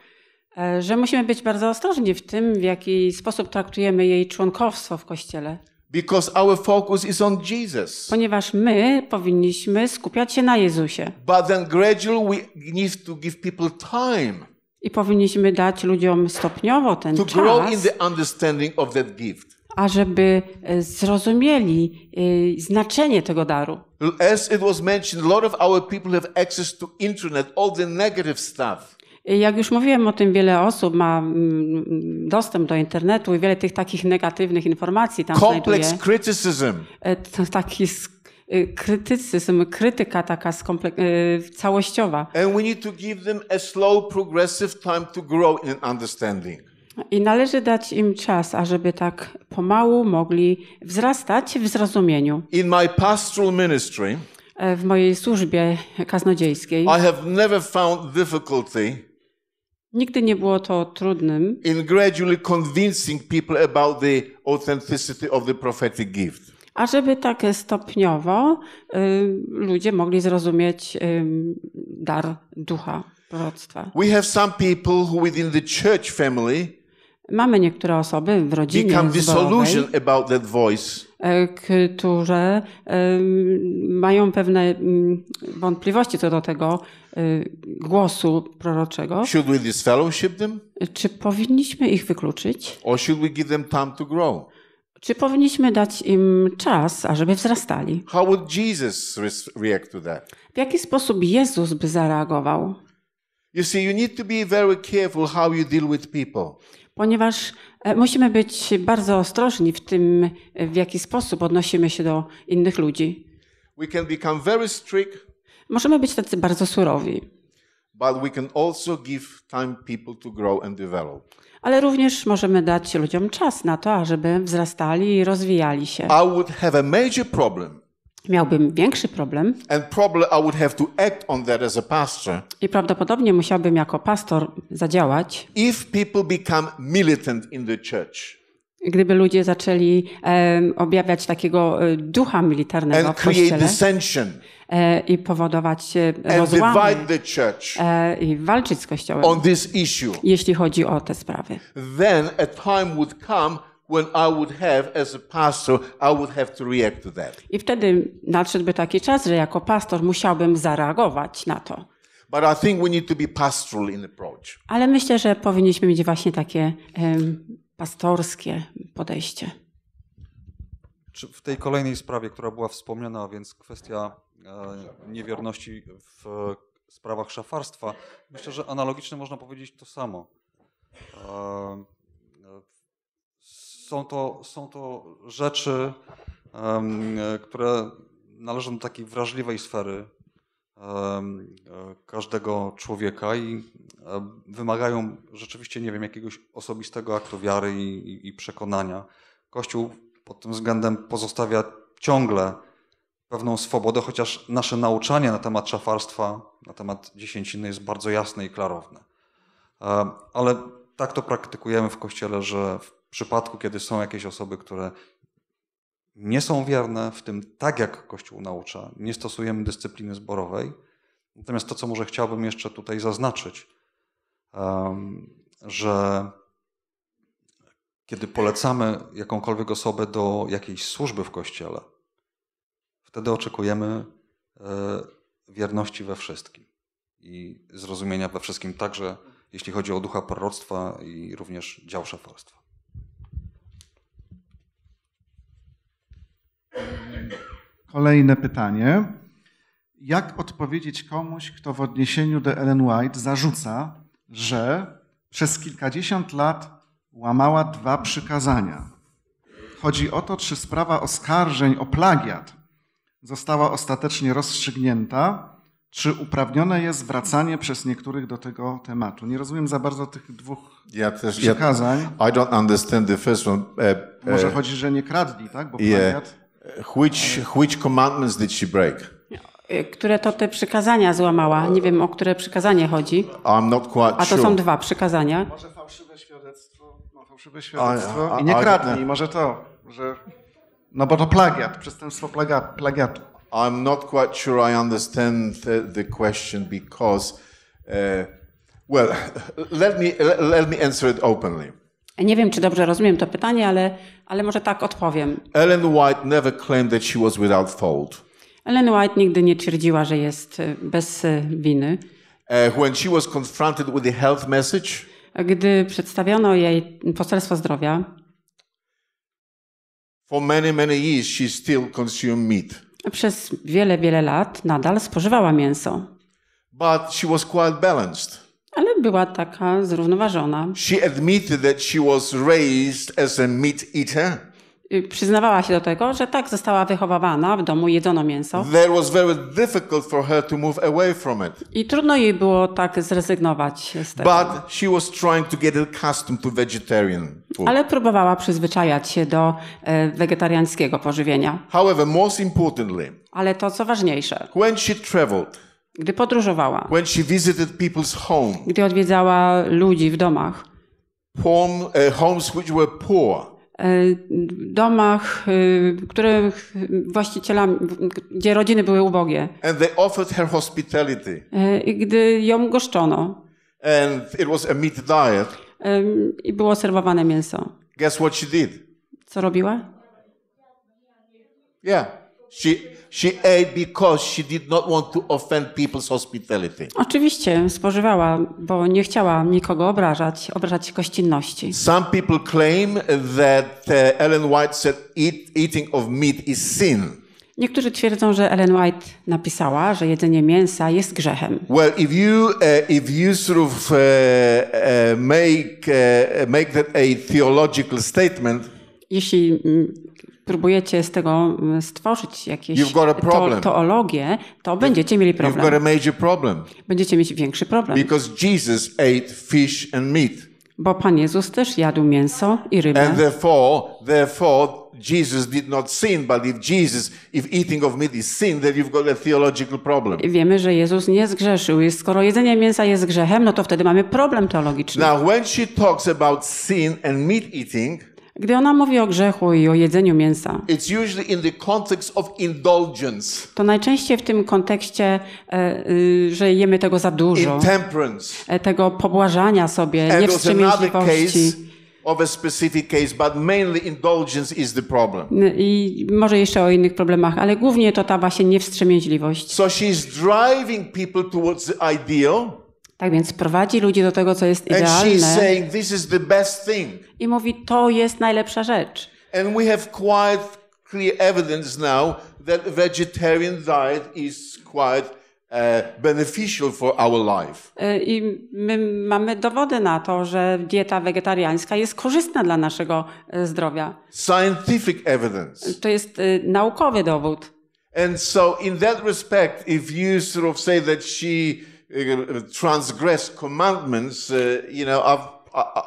e, że musimy być bardzo ostrożni w tym, w jaki sposób traktujemy jej członkowstwo w kościele. Because our focus is on Jesus. Ponieważ my powinniśmy skupiać się na Jezusie. But then gradually we need to give people time. I powinniśmy dać ludziom stopniowo ten to czas. To grow in the understanding of that gift A żeby e, zrozumieli e, znaczenie tego daru. As it was mentioned, a lot of our people have access to internet, all the negative stuff. Jak już mówiłem o tym, wiele osób ma mm, dostęp do internetu i wiele tych takich negatywnych informacji tam Complex znajduje. criticism. E, to taki e, krytycyzm, krytyka taka e, całościowa. And we need to give them a slow, progressive time to grow in understanding. I należy dać im czas, ażeby tak pomału mogli wzrastać w zrozumieniu. In my pastoral ministry, w mojej służbie kaznodziejskiej I have never found difficulty Nigdy nie było to trudnym. In gradually convincing people about the authenticity of the prophetic gift. A żeby tak stopniowo y, ludzie mogli zrozumieć y, dar ducha proroctwa. We have some people who within the church family Mamy niektóre osoby w rodzinie become disillusioned about that voice które e, mają pewne mm, wątpliwości co do tego e, głosu proroczego. we them? Czy powinniśmy ich wykluczyć? Or we give them time to grow? Czy powinniśmy dać im czas, ażeby wzrastali? How would Jesus react to that? W jaki sposób Jezus by zareagował? You see, you need to be very careful how you deal with people ponieważ e, musimy być bardzo ostrożni w tym, e, w jaki sposób odnosimy się do innych ludzi. Strict, Możemy być tacy bardzo surowi. Ale również możemy dać ludziom czas na to, ażeby wzrastali i rozwijali się. I would have a major problem miałbym większy problem. I, pastor, I prawdopodobnie musiałbym jako pastor zadziałać. Church, gdyby ludzie zaczęli objawiać takiego e, ducha militarnego w kościele e, i powodować e, rozłamy e, i walczyć z kościołem, jeśli chodzi o te sprawy. Then a time would come when I would have, as a pastor, I would have to react to that. I wtedy nadszedłby taki czas, że jako pastor musiałbym zareagować na to. But I think we need to be pastoral in approach. Ale myślę, że powinniśmy mieć właśnie takie um, pastorskie podejście. Czy w tej kolejnej sprawie, która była wspomniana, a więc kwestia e, niewierności w sprawach szafarstwa, myślę, że analogicznie można powiedzieć to samo. E, są to, są to rzeczy, które należą do takiej wrażliwej sfery każdego człowieka i wymagają rzeczywiście, nie wiem, jakiegoś osobistego aktu wiary i, i, i przekonania. Kościół pod tym względem pozostawia ciągle pewną swobodę, chociaż nasze nauczanie na temat szafarstwa, na temat dziesięciny jest bardzo jasne i klarowne. Ale tak to praktykujemy w Kościele, że w w przypadku, kiedy są jakieś osoby, które nie są wierne w tym, tak jak Kościół naucza, nie stosujemy dyscypliny zborowej. Natomiast to, co może chciałbym jeszcze tutaj zaznaczyć, że kiedy polecamy jakąkolwiek osobę do jakiejś służby w kościele, wtedy oczekujemy e, wierności we wszystkim i zrozumienia we wszystkim, także jeśli chodzi o ducha proroctwa i również dział szefarstwa. Kolejne pytanie. Jak odpowiedzieć komuś, kto w odniesieniu do Ellen White zarzuca, że przez kilkadziesiąt lat łamała dwa przykazania? Chodzi o to, czy sprawa oskarżeń o plagiat została ostatecznie rozstrzygnięta, czy uprawnione jest wracanie przez niektórych do tego tematu. Nie rozumiem za bardzo tych dwóch ja też, Ja, I don't understand the first one. Uh, uh, Może chodzi, że nie kradli, tak? Bo plagiat... Yeah. Which, which commandments did she break? Y, które to te przykazania złamała? Nie wiem, o które przykazanie chodzi. I'm not quite A to sure. są dwa przykazania. Może fałszywe świadectwo, ma no, fałszywe świadectwo I, I, nie kradnij, I- może to, że... No bo to plagiat, przestępstwo plaga, plagiatu. I'm not quite sure I understand the, the question because, uh, well, let me, let me answer it openly. Nie wiem, czy dobrze rozumiem to pytanie, ale, ale może tak odpowiem. Ellen White never claimed that she was without fault. Ellen White nigdy nie twierdziła, że jest y, bez y, winy. Uh, when she was confronted with the health message, gdy przedstawiono jej poselstwo zdrowia, for many, many years she still consumed meat. Przez wiele, wiele lat nadal spożywała mięso. But she was quite balanced ale była taka zrównoważona. She admitted that she was raised as a meat eater y, przyznawała się do tego, że tak została wychowywana, w domu jedzono mięso. There was very difficult for her to move away from it. I trudno jej było tak zrezygnować z tego. But she was trying to get accustomed to vegetarian food. Ale próbowała przyzwyczajać się do e, wegetariańskiego pożywienia. However, most importantly, Ale to co ważniejsze. When she traveled, gdy podróżowała. When she visited people's home. Gdy odwiedzała ludzi w domach. Home, uh, homes which were poor. E, domach, e, których właścicielami, gdzie rodziny były ubogie. And they offered her hospitality. I gdy ją goszczono. And it was a meat diet. I było serwowane mięso. Guess what she did? Co robiła? Yeah. She She ate because she did not want to offend people's hospitality. Oczywiście spożywała, bo nie chciała nikogo obrażać, obrażać gościnności. Some people claim that uh, Ellen White said Eat, eating of meat is sin. Niektórzy twierdzą, że Ellen White napisała, że jedzenie mięsa jest grzechem. Well, if you uh, if you sort of uh, uh, make uh, make that a theological statement. Jeśli mm, Próbujecie z tego mm, stworzyć jakieś to, teologię, to będziecie mieli problem. You've got a major problem. Będziecie mieć większy problem. Because Jesus ate fish and meat. Bo Pan Jezus też jadł mięso i rybę. And therefore, therefore Jesus did not sin, but if Jesus, if eating of meat is sin, then you've got a theological problem. Wiemy, że Jezus nie zgrzeszył. Skoro jedzenie mięsa jest grzechem, no to wtedy mamy problem teologiczny. Now, when she talks about sin and meat eating, gdy ona mówi o grzechu i o jedzeniu mięsa, to najczęściej w tym kontekście, e, y, że jemy tego za dużo, e, tego pobłażania sobie, niewstrzemięźliwości. Of a specific case, but mainly indulgence is the problem. I może jeszcze o innych problemach, ale głównie to ta właśnie niewstrzemięźliwość. So she's driving people towards the ideal. Tak więc prowadzi ludzi do tego, co jest idealne. Saying, I mówi, to jest najlepsza rzecz. And we have quite clear evidence now that vegetarian diet is quite uh, beneficial for our life. Y, I my mamy dowody na to, że dieta wegetariańska jest korzystna dla naszego y, zdrowia. Scientific evidence. To jest y, naukowy dowód. And so in that respect if you sort of say that she transgress commandments, uh, you know, I've,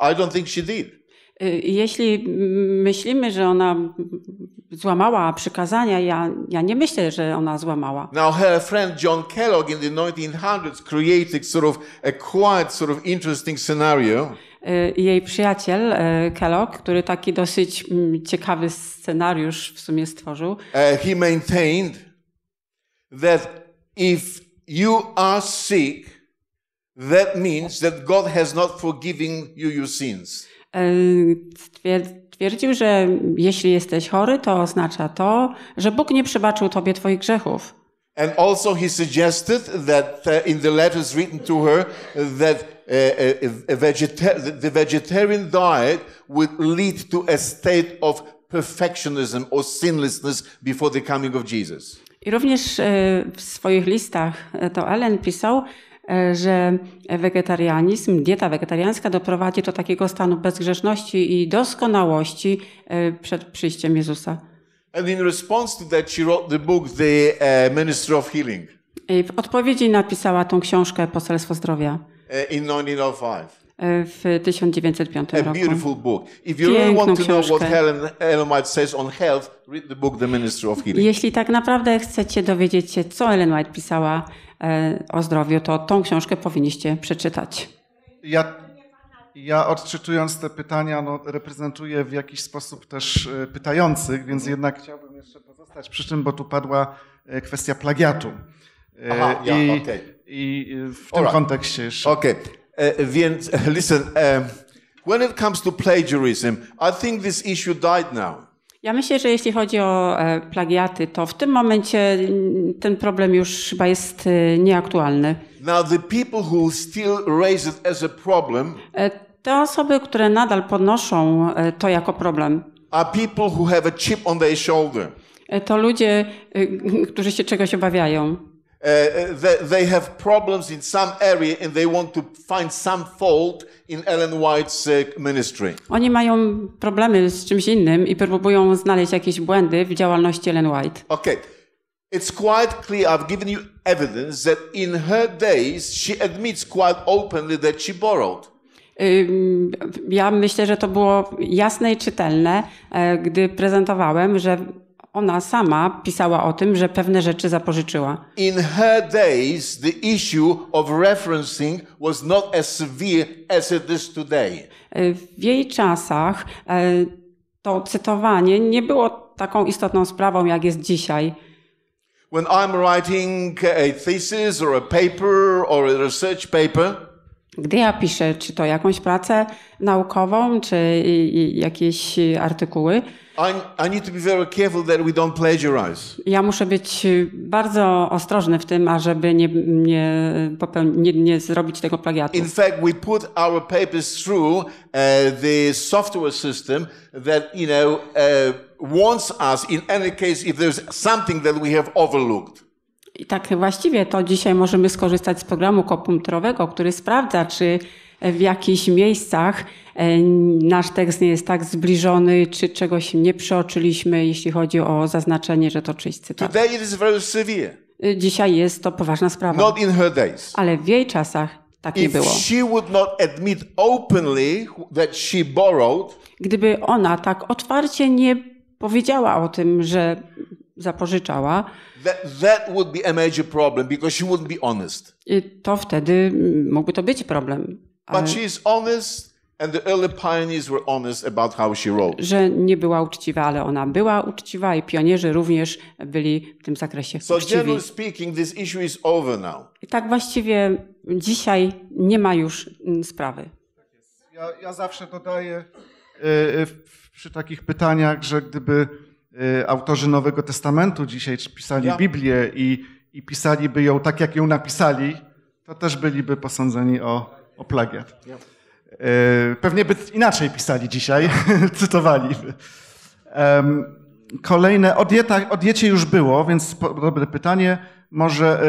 I don't think she did. Y, jeśli myślimy, że ona złamała przykazania, ja, ja nie myślę, że ona złamała. Now her friend John Kellogg in the 1900s created sort of a quite sort of interesting scenario. Y, jej przyjaciel y, Kellogg, który taki dosyć ciekawy scenariusz w sumie stworzył. Uh, he maintained that if you are sick, that means that God has not forgiven you your sins. E, twierdził, że jeśli jesteś chory, to oznacza to, że Bóg nie przebaczył tobie twoich grzechów. And also he suggested that uh, in the letters written to her that uh, uh, a, vegeta the vegetarian diet would lead to a state of perfectionism or sinlessness before the coming of Jesus. I również e, w swoich listach e, to Allen pisał, e, że wegetarianizm, dieta wegetariańska doprowadzi do takiego stanu bezgrzeszności i doskonałości przed przyjściem Jezusa. And in response to that she wrote the book The of Healing. I w odpowiedzi napisała tą książkę Poselstwo Zdrowia. In 1905 w 1905 roku. A beautiful Jeśli tak naprawdę chcecie dowiedzieć się, co Ellen White pisała e, o zdrowiu, to tą książkę powinniście przeczytać. Ja, ja odczytując te pytania, no, reprezentuję w jakiś sposób też e, pytających, więc jednak chciałbym jeszcze pozostać przy tym, bo tu padła e, kwestia plagiatu. Aha, I, ja, okay. i w tym kontekście jeszcze. Okay. E, więc, listen, um, when it comes to plagiarism, I think this issue died now. Ja myślę, że jeśli chodzi o e, plagiaty, to w tym momencie mm, ten problem już chyba jest e, nieaktualny. Now the people who still raise it as a problem. Te osoby, które nadal podnoszą to jako problem. Are people who have a chip on their shoulder. To ludzie, którzy się czegoś obawiają. Uh, they, they, have problems in some area and they want to find some fault in Ellen White's e, ministry. Oni mają problemy z czymś innym i próbują znaleźć jakieś błędy w działalności Ellen White. Okay. It's quite clear I've given you evidence that in her days she admits quite openly that she borrowed. Ja myślę, że to było jasne i czytelne, gdy prezentowałem, że ona sama pisała o tym, że pewne rzeczy zapożyczyła. In her days the issue of referencing was not as severe as it is today. E, w jej czasach e, to cytowanie nie było taką istotną sprawą jak jest dzisiaj. When I'm writing a thesis or a paper or a research paper gdy ja piszę, czy to jakąś pracę naukową, czy jakieś artykuły, I, I need to be very careful that we don't plagiarize. ja muszę być bardzo ostrożny w tym, ażeby nie, nie, popeł- nie, nie zrobić tego plagiatu. In fact, we put our papers through uh, the software system that, you know, uh, warns us in any case if there's something that we have overlooked. I tak właściwie to dzisiaj możemy skorzystać z programu komputerowego, który sprawdza, czy w jakichś miejscach e, nasz tekst nie jest tak zbliżony, czy czegoś nie przeoczyliśmy, jeśli chodzi o zaznaczenie, że to czyś cytat. E, dzisiaj jest to poważna sprawa. Not in her days. Ale w jej czasach tak nie było. Gdyby ona tak otwarcie nie powiedziała o tym, że zapożyczała. That, that would be a major problem because she wouldn't be honest. To wtedy mm, mógłby to być problem. Ale... But she is honest. And the early pioneers were honest about how she wrote. Że nie była uczciwa, ale ona była uczciwa i pionierzy również byli w tym zakresie so uczciwi. So generally speaking, this issue is over now. I tak właściwie dzisiaj nie ma już mm, sprawy. Ja, ja zawsze dodaję e, e, przy takich pytaniach, że gdyby Y, autorzy Nowego Testamentu dzisiaj pisali ja. Biblię i, i pisaliby ją tak, jak ją napisali, to też byliby posądzeni o, o plagiat. Ja. Y, pewnie by inaczej pisali dzisiaj, cytowali. Kolejne, o, dieta, o diecie już było, więc dobre pytanie. Może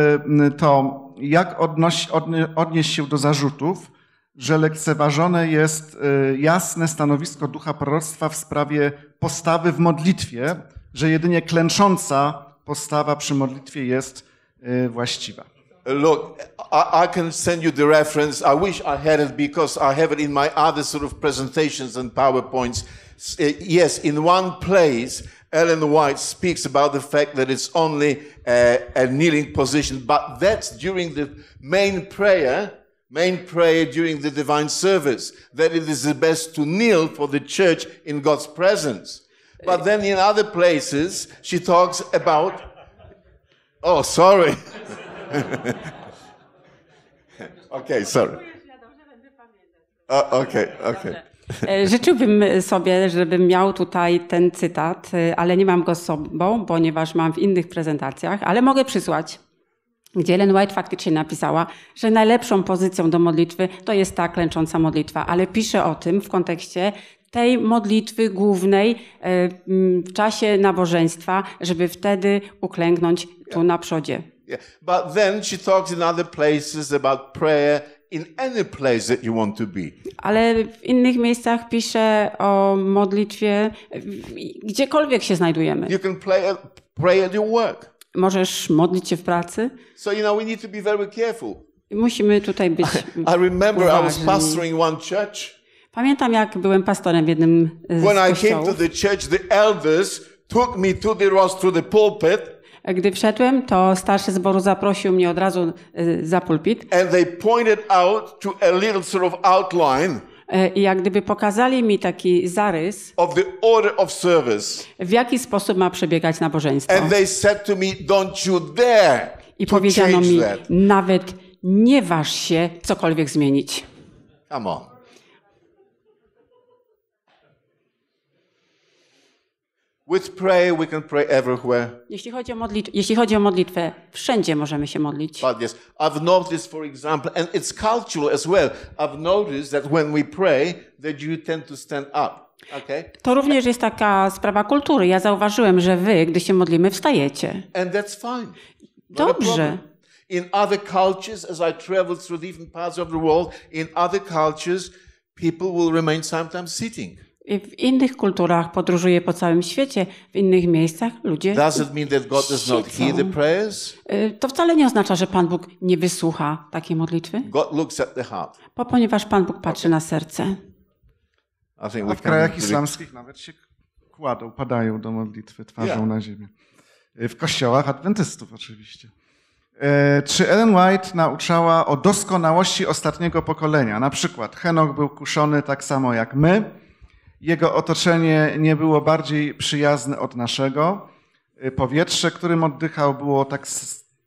y, to, jak odnoś, odnieść się do zarzutów, że lekceważone jest jasne stanowisko ducha proroctwa w sprawie postawy w modlitwie, że jedynie klęcząca postawa przy modlitwie jest y, właściwa. Look, I, I can send you the reference. I wish I had it because I have it in my other sort of presentations and PowerPoints. Y, yes, in one place, Ellen White speaks about the fact that it's only a, a kneeling position, but that's during the main prayer main prayer during the divine service that it is the best to kneel for the church in God's presence. But then in other places, she talks about. Oh, sorry. okay, sorry. O, okay, okay. E, życzyłbym sobie, żebym miał tutaj ten cytat, e, ale nie mam go z sobą, ponieważ mam w innych prezentacjach, ale mogę przysłać gdzie Ellen White faktycznie napisała, że najlepszą pozycją do modlitwy to jest ta klęcząca modlitwa, ale pisze o tym w kontekście tej modlitwy głównej e, w czasie nabożeństwa, żeby wtedy uklęknąć tu na przodzie. Yeah. But then she talks in other places about prayer in any place that you want to be. Ale w innych miejscach pisze o modlitwie gdziekolwiek się znajdujemy. You can play, pray at your work. Możesz modlić się w pracy. So you know we need to be very careful. Musimy tutaj być I, I remember uważni. I was pastoring one church. Pamiętam jak byłem pastorem w jednym e, z When kościołów. I came to the church, the elders took me to the to the pulpit. Gdy wszedłem, to starszy zboru zaprosił mnie od razu e, za pulpit. And they pointed out to a little sort of outline. E, I jak gdyby pokazali mi taki zarys, of the order of service. w jaki sposób ma przebiegać nabożeństwo. And they said to me, Don't you dare I powiedziano mi, that. nawet nie waż się cokolwiek zmienić. Come on. With prayer we can pray everywhere. Jeśli chodzi o, modlit- jeśli chodzi o modlitwę, wszędzie możemy się modlić. But yes, I've noticed for example, and it's cultural as well, I've noticed that when we pray, that you tend to stand up. Okay. To również jest taka sprawa kultury. Ja zauważyłem, że wy, gdy się modlimy, wstajecie. And that's fine. Dobrze. In other cultures, as I travel through different parts of the world, in other cultures, people will remain sometimes sitting. W innych kulturach podróżuje po całym świecie, w innych miejscach ludzie siedzą. Y, to wcale nie oznacza, że Pan Bóg nie wysłucha takiej modlitwy, bo ponieważ Pan Bóg patrzy na serce. A w krajach islamskich nawet się kładą, padają do modlitwy twarzą yeah. na ziemię. Y, w kościołach adwentystów oczywiście. Y, czy Ellen White nauczała o doskonałości ostatniego pokolenia? Na przykład Henok był kuszony tak samo jak my, jego otoczenie nie było bardziej przyjazne od naszego. Y, powietrze, którym oddychał, było tak,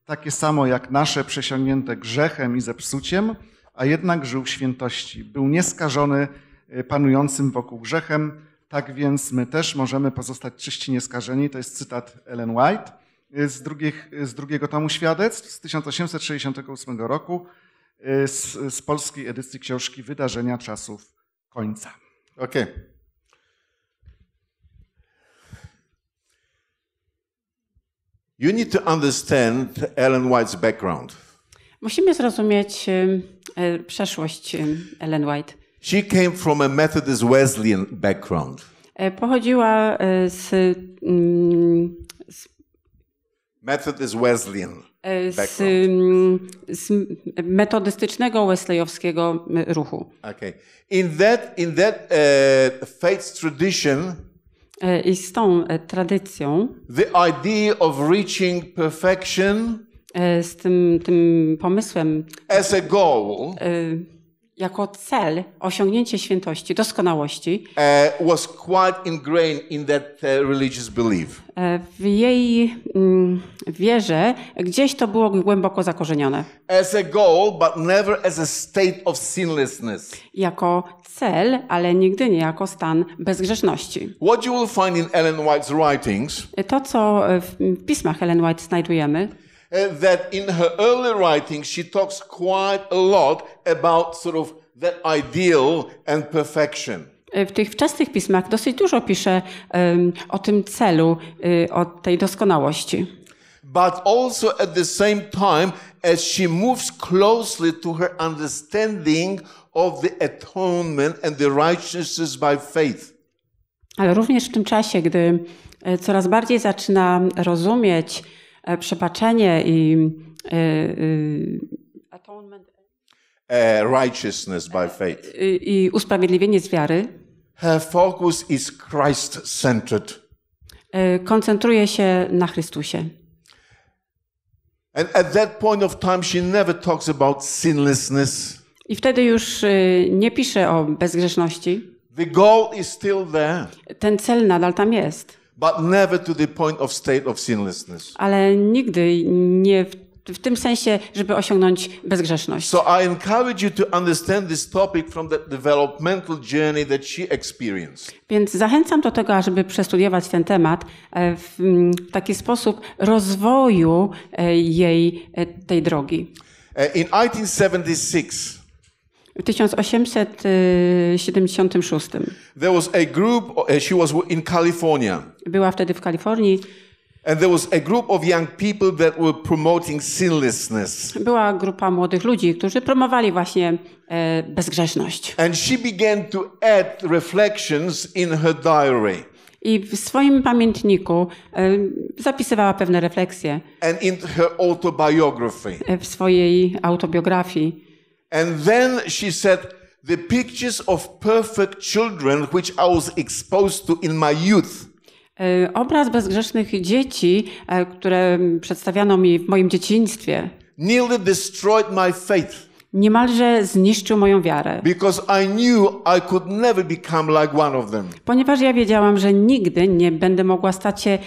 takie samo jak nasze, przesiągnięte grzechem i zepsuciem, a jednak żył w świętości. Był nieskażony y, panującym wokół grzechem, tak więc my też możemy pozostać czyści nieskażeni. To jest cytat Ellen White y, z, drugich, z drugiego tomu świadectw z 1868 roku z, z polskiej edycji książki Wydarzenia czasów końca. Okej. Okay. You need to understand Ellen White's background. Musimy zrozumieć y, przeszłość y, Ellen White. She came from a Methodist Wesleyan background. E, pochodziła e, z, mm, z Methodist Wesleyan z, z metodystycznego wesleyowskiego ruchu. Okay. In that in that uh, faith tradition E, I z tą e, tradycją. The idea of reaching perfection. E, z tym, tym pomysłem. As a goal. Y jako cel osiągnięcie świętości, doskonałości uh, was quite ingrained in that uh, religious belief. E, w jej mm, wierze gdzieś to było głęboko zakorzenione. As a goal, but never as a state of sinlessness. Jako cel, ale nigdy nie jako stan bezgrzeszności. What you will find in Ellen White's writings. To co w pismach Ellen White znajdujemy. E, that in her early writings, she talks quite a lot about sort of that ideal and perfection. E, w tych wczesnych pismach dosyć dużo pisze um, o tym celu, um, o tej doskonałości. But also at the same time as she moves closely to her understanding of the atonement and the righteousness by faith. Ale również w tym czasie, gdy coraz bardziej zaczyna rozumieć E, przebaczenie i e, e, atonement. righteousness by faith. I usprawiedliwienie z wiary. Her focus is Christ-centered. Koncentruje się na Chrystusie. And at that point of time she never talks about sinlessness. I wtedy już nie pisze o bezgrzeszności. The goal is still there. Ten cel nadal tam jest but never to the point of state of sinlessness. Ale nigdy nie w, w tym sensie, żeby osiągnąć bezgrzeszność. So I encourage you to understand this topic from the developmental journey that she experienced. Więc zachęcam do tego, żeby przestudiować ten temat e, mm, w taki sposób rozwoju e, jej e, tej drogi. In 1976. W 1876. Y, there was a group, uh, she was in California. Była wtedy w Kalifornii. And there was a group of young people that were promoting sinlessness. Była grupa młodych ludzi, którzy promowali właśnie e, bezgrzeszność. And she began to add reflections in her diary. I w swoim pamiętniku e, zapisywała pewne refleksje. And in her autobiography. E, w swojej autobiografii. And then she said, the pictures of perfect children which I was exposed to in my youth. E, obraz bezgrzesznych dzieci, e, które przedstawiano mi w moim dzieciństwie. Nearly destroyed my faith niemalże zniszczył moją wiarę. Ponieważ ja wiedziałam, że nigdy nie będę mogła stać się e,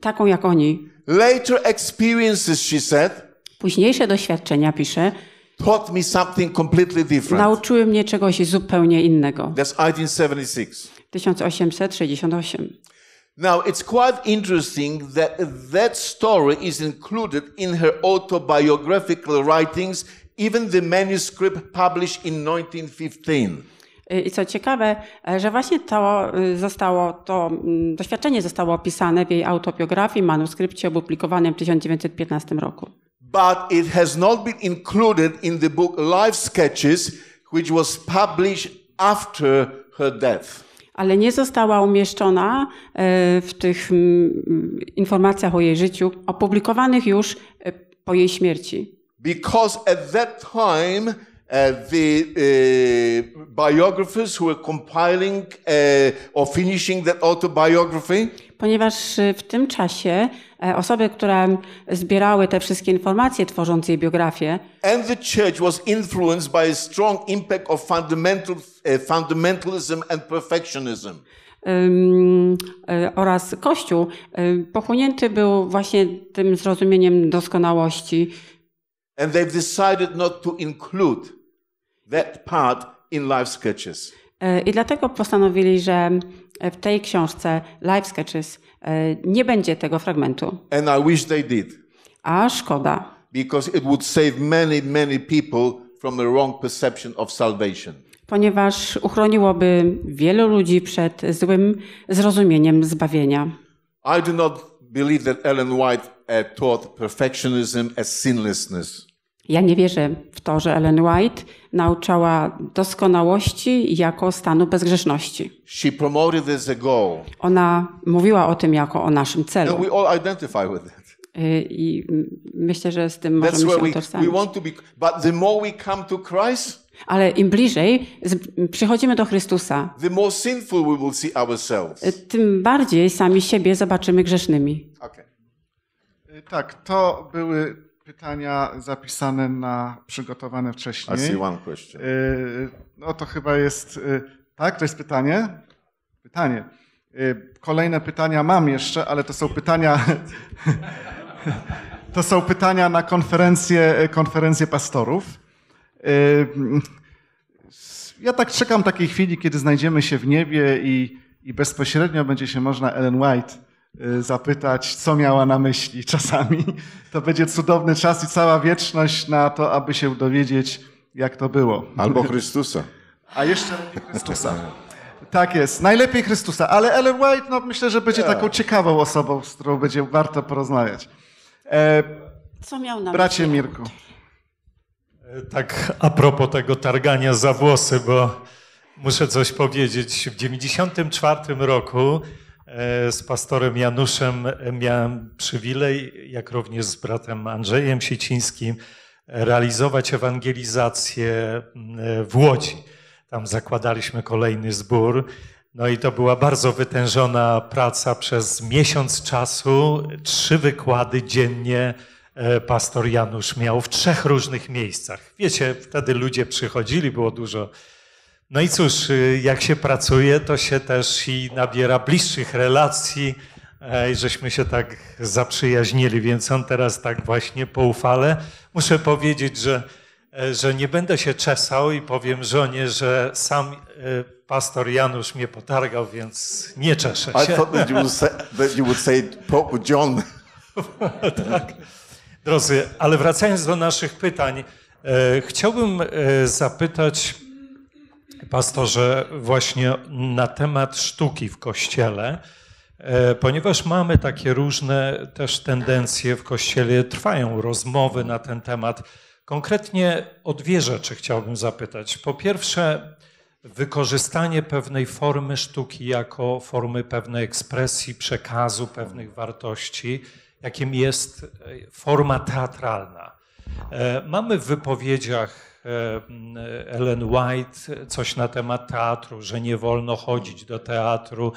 taką jak oni. Later experiences, she said. Późniejsze doświadczenia pisze taught me something completely different. Nauczyły mnie czegoś zupełnie innego. That's 1876. 1868. Now it's quite interesting that that story is included in her autobiographical writings, even the manuscript published in 1915. Y, I co ciekawe, e, że właśnie to y, zostało, to mm, doświadczenie zostało opisane w jej autobiografii, manuskrypcie opublikowanym w 1915 roku but it has not been included in the book Life Sketches, which was published after her death. Ale nie została umieszczona e, w tych informacjach o jej życiu, opublikowanych już e, po jej śmierci. Because at that time e, the biographers who were compiling or finishing that autobiography ponieważ y, w tym czasie e, osoby, które zbierały te wszystkie informacje tworząc jej biografię, and the church was influenced by a strong impact of fundamental, e, fundamentalism and perfectionism. E, oraz Kościół pochłonięty był właśnie tym zrozumieniem doskonałości. And they've decided not to include that part in life sketches. I dlatego postanowili, że w tej książce Life Sketches e, nie będzie tego fragmentu. And I wish they did. A szkoda. Because it would save many, many people from the wrong perception of salvation ponieważ uchroniłoby wielu ludzi przed złym zrozumieniem zbawienia. I do not believe that Ellen White taught perfectionism as sinlessness. Ja nie wierzę w to, że Ellen White nauczała doskonałości jako stanu bezgrzeszności. She promoted this goal. Ona mówiła o tym jako o naszym celu. And we all identify with it. Y, I myślę, że z tym możemy That's się utożsamić. We, we want to be, but the more we come to Christ, ale im bliżej przychodzimy do Chrystusa, y, tym bardziej sami siebie zobaczymy grzesznymi. Okay. Y, tak, to były pytania zapisane na przygotowane wcześniej. I see one question. Y, y, no to chyba jest. Y, tak, to jest pytanie? Pytanie. Kolejne pytania mam jeszcze, ale to są pytania. To są pytania na konferencję, konferencję pastorów. Ja tak czekam takiej chwili, kiedy znajdziemy się w niebie i, i bezpośrednio będzie się można Ellen White Y, zapytać, co miała na myśli czasami. To będzie cudowny czas i cała wieczność na to, aby się dowiedzieć, jak to było. Albo Chrystusa. A jeszcze Chrystusa. Tak jest, najlepiej Chrystusa, ale Ellen White no, myślę, że będzie tak. taką ciekawą osobą, z którą będzie warto porozmawiać. E, co miał na bracie myśli? Mirku. E, tak a propos tego targania za włosy, bo muszę coś powiedzieć. W 1994 roku E, z pastorem Januszem e, miałem przywilej, jak również z bratem Andrzejem Siecińskim, e, realizować ewangelizację mm, w Łodzi. Tam zakładaliśmy kolejny zbór. No i to była bardzo wytężona praca przez miesiąc czasu, trzy wykłady dziennie pastor Janusz miał w trzech różnych miejscach. Wiecie, wtedy ludzie przychodzili, było dużo no i cóż, y, jak się pracuje, to się też i nabiera bliższych relacji, e, żeśmy się tak zaprzyjaźnili, więc on teraz tak właśnie poufale. Muszę powiedzieć, że, e, że nie będę się czesał i powiem żonie, że sam e, pastor Janusz mnie potargał, więc nie czeszę się. I thought that you would say, that you would say John. tak. Drodzy, ale wracając do naszych pytań, chciałbym zapytać pastorze, właśnie na temat sztuki w kościele, e, ponieważ mamy takie różne też tendencje w kościele, trwają rozmowy na ten temat. Konkretnie o dwie rzeczy chciałbym zapytać. Po pierwsze, wykorzystanie pewnej formy sztuki jako formy pewnej ekspresji, przekazu pewnych wartości, jakim jest e, forma teatralna. E, mamy w wypowiedziach E, Ellen White coś na temat teatru, że nie wolno chodzić do teatru.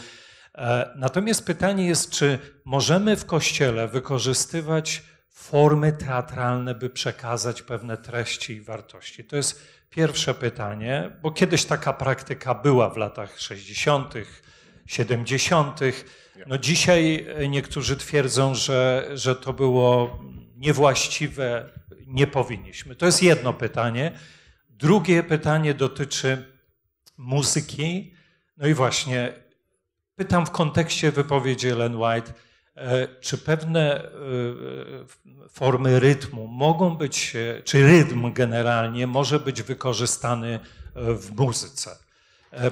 E, natomiast pytanie jest, czy możemy w kościele wykorzystywać formy teatralne, by przekazać pewne treści i wartości? To jest pierwsze pytanie, bo kiedyś taka praktyka była w latach 60., 70. No dzisiaj niektórzy twierdzą, że, że to było niewłaściwe, nie powinniśmy? To jest jedno pytanie. Drugie pytanie dotyczy muzyki. No i właśnie pytam w kontekście wypowiedzi Ellen White, e, czy pewne e, formy rytmu mogą być, e, czy rytm generalnie może być wykorzystany w muzyce?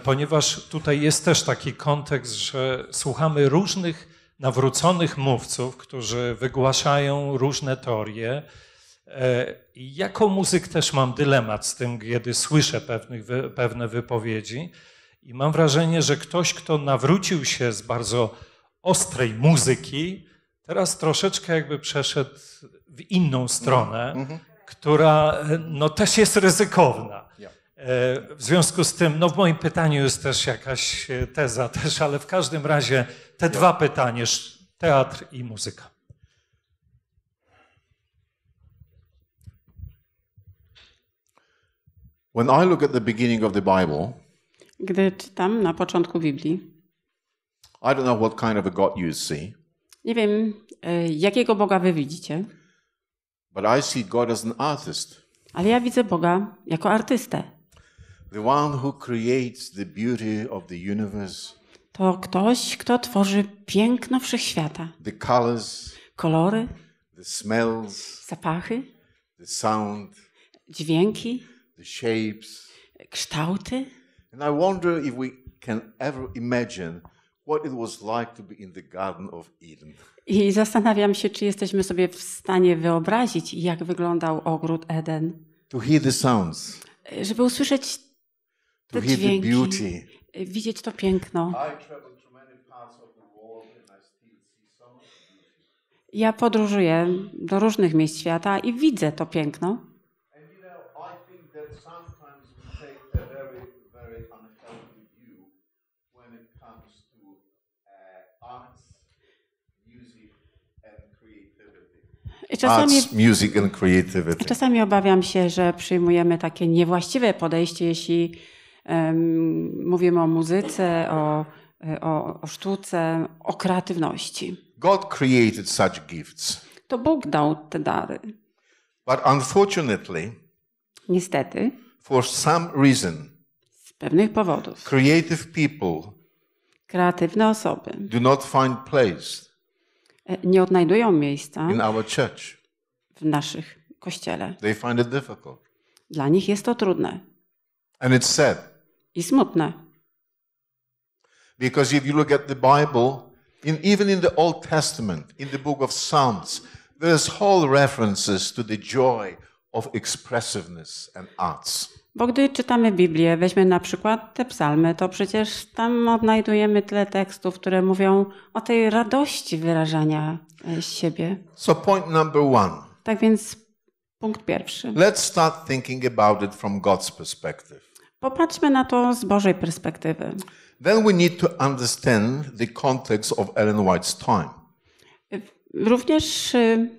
Ponieważ tutaj jest też taki kontekst, że słuchamy różnych nawróconych mówców, którzy wygłaszają różne teorie, E, jako muzyk też mam dylemat z tym, kiedy słyszę pewnych, pewne wypowiedzi i mam wrażenie, że ktoś, kto nawrócił się z bardzo ostrej muzyki, teraz troszeczkę jakby przeszedł w inną stronę, mm -hmm. która e, no, też jest ryzykowna. E, w związku z tym, no w moim pytaniu jest też jakaś teza też, ale w każdym razie te dwa pytania, teatr i muzyka. When I look at the beginning of the Bible, gdy czytam na początku Biblii, I don't know what kind of a God you see. Nie wiem, e, jakiego Boga wy widzicie. But I see God as an artist. Ale ja widzę Boga jako artystę. The one who creates the beauty of the universe. To ktoś, kto tworzy piękno wszechświata. The colors, kolory, the smells, zapachy, the sound, dźwięki, shapes. Kształty. And I wonder if we can ever imagine what it was like to be in the Garden of Eden. I zastanawiam się, czy jesteśmy sobie w stanie wyobrazić, jak wyglądał ogród Eden. To hear the sounds. Żeby usłyszeć te to dźwięki, the beauty. widzieć to piękno. Ja podróżuję do różnych miejsc świata i widzę to piękno. Czasami, Arts, music and creativity. czasami obawiam się, że przyjmujemy takie niewłaściwe podejście, jeśli um, mówimy o muzyce, o, o, o sztuce, o kreatywności. God created such gifts. To Bóg dał te dary. But unfortunately, niestety, for some reason, z pewnych powodów, creative people Kreatywne osoby. Do not find place e, nie odnajdują miejsca in our church. w naszych kościele. They find it difficult. Dla nich jest to trudne. And it's sad. I smutne. Because if you look at the Bible, in, even in the Old Testament, in the book of Psalms, there's whole references to the joy of expressiveness and arts. Bo gdy czytamy Biblię, weźmy na przykład te psalmy, to przecież tam odnajdujemy tyle tekstów, które mówią o tej radości wyrażania e, siebie. So point number one. Tak więc punkt pierwszy. Let's start thinking about it from God's perspective. Popatrzmy na to z Bożej perspektywy. Then we need to understand the context of Ellen White's time. Również y,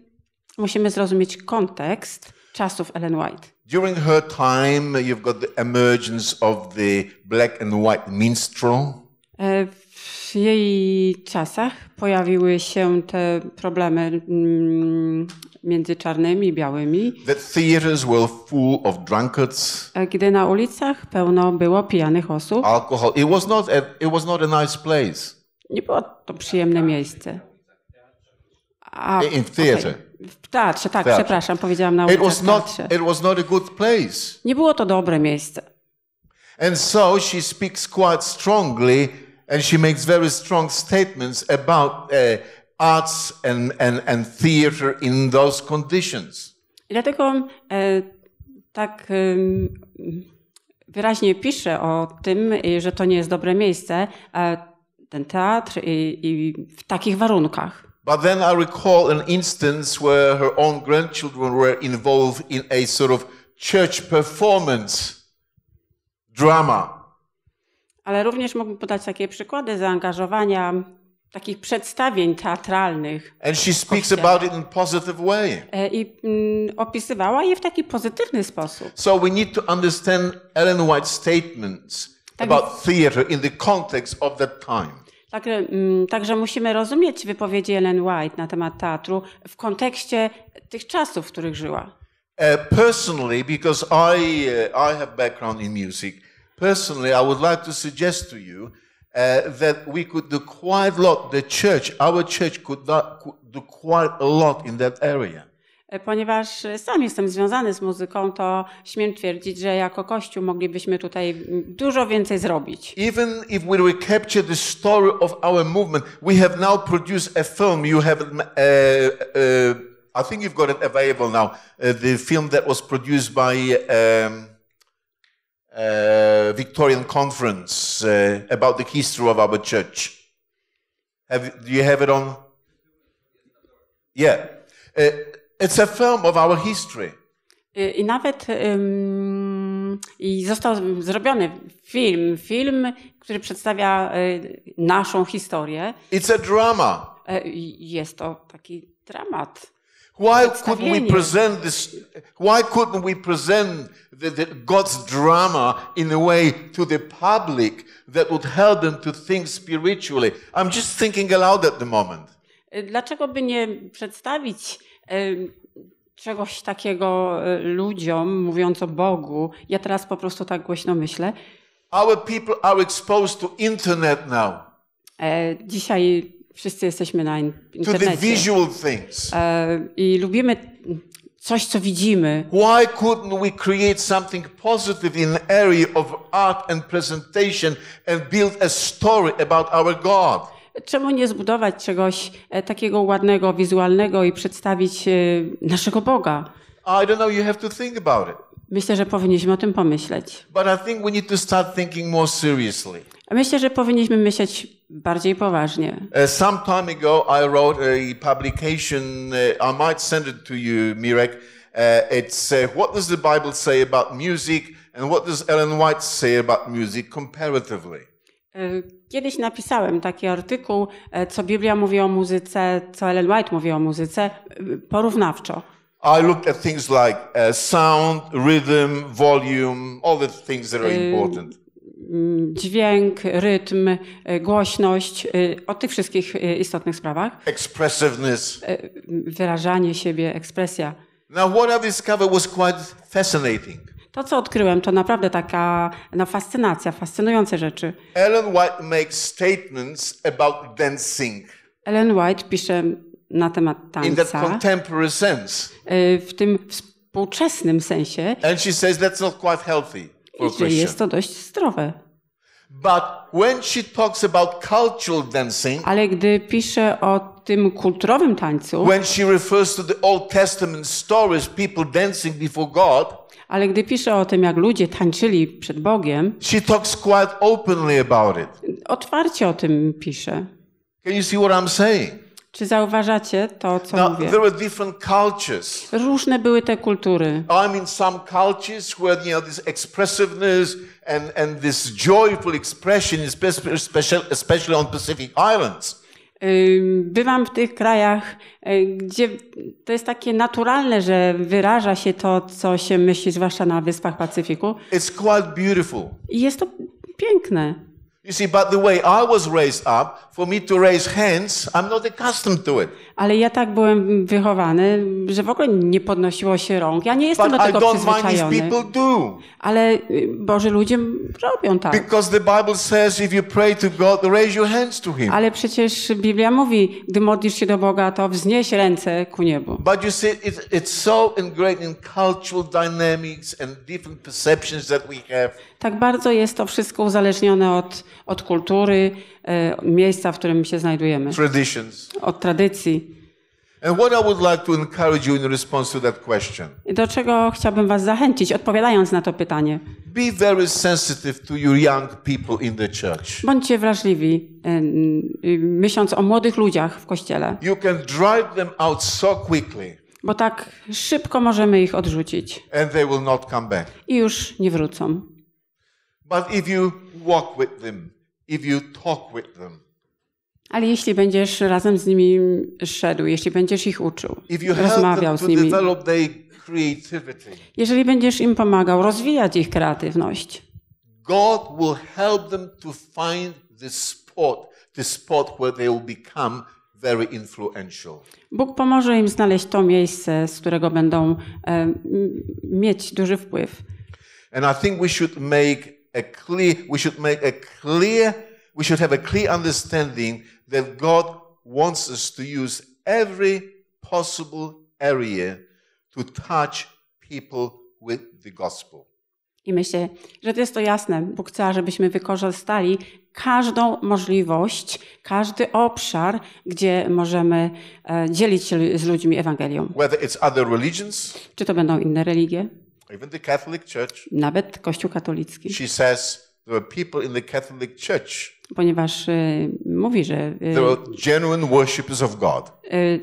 musimy zrozumieć kontekst czasów Ellen White. During her time, you've got the emergence of the black and white minstrel. E, w jej czasach pojawiły się te problemy mm, między czarnymi i białymi. The theaters were full of drunkards. E, gdy na ulicach pełno było pijanych osób. Alcohol. It was not a, it was not a nice place. Nie było to przyjemne miejsce. A, In theater. Okay. W teatrze, tak, teatrze. przepraszam, powiedziałam na ulicy. Nie było to dobre miejsce. And so she speaks quite strongly and she makes very strong statements about uh, arts and, and, and theater in those conditions. I dlatego e, tak e, wyraźnie pisze o tym, że to nie jest dobre miejsce, e, ten teatr i, i w takich warunkach. But then I recall an instance where her own grandchildren were involved in a sort of church performance drama. Ale również mógłbym podać takie przykłady zaangażowania takich przedstawień teatralnych. And she speaks about it in positive way. E, I mm, opisywała je w taki pozytywny sposób. So we need to understand Ellen White's statements tak about theater in the context of that time. Także, mm, także musimy rozumieć wypowiedzi Ellen White na temat teatru w kontekście tych czasów, w których żyła. E, personally, because I, e, I have background in music, personally I would like to suggest to you uh, that we could do quite a lot, the church, our church could, could do quite a lot in that area. E, ponieważ e, sam jestem związany z muzyką, to śmiem twierdzić, że jako Kościół moglibyśmy tutaj dużo więcej zrobić. Even if we recapture the story of our movement, we have now produced a film. You have, uh, uh, I think you've got it available now. Uh, the film that was produced by um, uh, Victorian Conference uh, about the history of our church. Have, do you have it on? Yeah. Uh, It's a film of our history. Y, I nawet um, i został zrobiony film, film, który przedstawia y, naszą historię. It's a drama. E, jest to taki dramat. Why couldn't we present this? Why couldn't we present the, the God's drama in a way to the public that would help them to think spiritually? I'm just thinking aloud at the moment. Y, dlaczego by nie przedstawić czegoś takiego e, ludziom, mówiąc o Bogu. Ja teraz po prostu tak głośno myślę. Our people are exposed to internet now. E, dzisiaj wszyscy jesteśmy na internecie. To the visual things. E, I lubimy coś, co widzimy. Why couldn't we create something positive in area of art and presentation and build a story about our God? czemu nie zbudować czegoś e, takiego ładnego, wizualnego i przedstawić e, naszego Boga? I don't know, you have to think about it. Myślę, że powinniśmy o tym pomyśleć. But I think we need to start thinking more seriously. Myślę, że powinniśmy myśleć bardziej poważnie. Uh, some time ago I wrote a publication, uh, I might send it to you, Mirek. Uh, it's what does the Bible say about music and what does Ellen White say about music comparatively? E, Kiedyś napisałem taki artykuł, e, co Biblia mówi o muzyce, co Ellen White mówi o muzyce, e, porównawczo. I looked at things like e, sound, rhythm, volume, all the things that are important. Mm, dźwięk, rytm, głośność, o tych wszystkich istotnych sprawach. Expressiveness. Wyrażanie siebie, ekspresja. Now what I discovered was quite fascinating. To, co odkryłem, to naprawdę taka no, fascynacja, fascynujące rzeczy. Ellen White makes statements about dancing. Ellen White pisze na temat tańca. In that contemporary sense. Y, w tym współczesnym sensie. And she says that's not quite healthy jest to dość zdrowe. But when she talks about cultural dancing, ale gdy pisze o tym kulturowym tańcu, when she refers to the Old Testament stories, people dancing before God, ale gdy pisze o tym, jak ludzie tańczyli przed Bogiem, she talks quite openly about it. otwarcie o tym pisze. Can you see what I'm saying? Czy zauważacie to, co Now, mówię? There were different cultures. Różne były te kultury. I mean, some cultures where you know this expressiveness and and this joyful expression, especially on Pacific Islands. Bywam w tych krajach, y, gdzie to jest takie naturalne, że wyraża się to, co się myśli, zwłaszcza na Wyspach Pacyfiku. It's quite beautiful. I jest to piękne. You see, but the way I was raised up, for me to raise hands, I'm not accustomed to it ale ja tak byłem wychowany, że w ogóle nie podnosiło się rąk. Ja nie jestem But do tego I don't przyzwyczajony. people do. Ale y, boże ludzie robią tak. Ale przecież Biblia mówi, gdy modlisz się do Boga, to wznieś ręce ku niebu. But you see it, it's so ingrained in cultural dynamics and different perceptions that we have. Tak bardzo jest to wszystko uzależnione od, od kultury, E, miejsca, w którym się znajdujemy. Traditions. Od tradycji. And what I would like to encourage you in response to that question. Do czego chciałbym was zachęcić odpowiadając na to pytanie. Be very sensitive to your young people in the church. Bądźcie wrażliwi e, myśląc o młodych ludziach w kościele. You can drive them out so quickly. Bo tak szybko możemy ich odrzucić. And they will not come back. I już nie wrócą. But if you walk with them ale jeśli będziesz razem z nimi szedł, jeśli będziesz ich uczył, rozmawiał z nimi, jeżeli będziesz im pomagał rozwijać ich kreatywność, God will help them to find the spot, the spot where they will become very influential. Bóg pomoże im znaleźć to miejsce, z którego będą e, mieć duży wpływ. And I think we should make a clear, we should make a clear, we should have a clear understanding that God wants us to use every possible area to touch people with the gospel. I myślę, że to jest to jasne. Bóg chce, żebyśmy wykorzystali każdą możliwość, każdy obszar, gdzie możemy e, dzielić się z ludźmi Ewangelią. Czy to będą inne religie? even the Catholic Church, nawet Kościół katolicki. She says there were people in the Catholic Church. Ponieważ y, mówi, że y, there were genuine worshipers of God.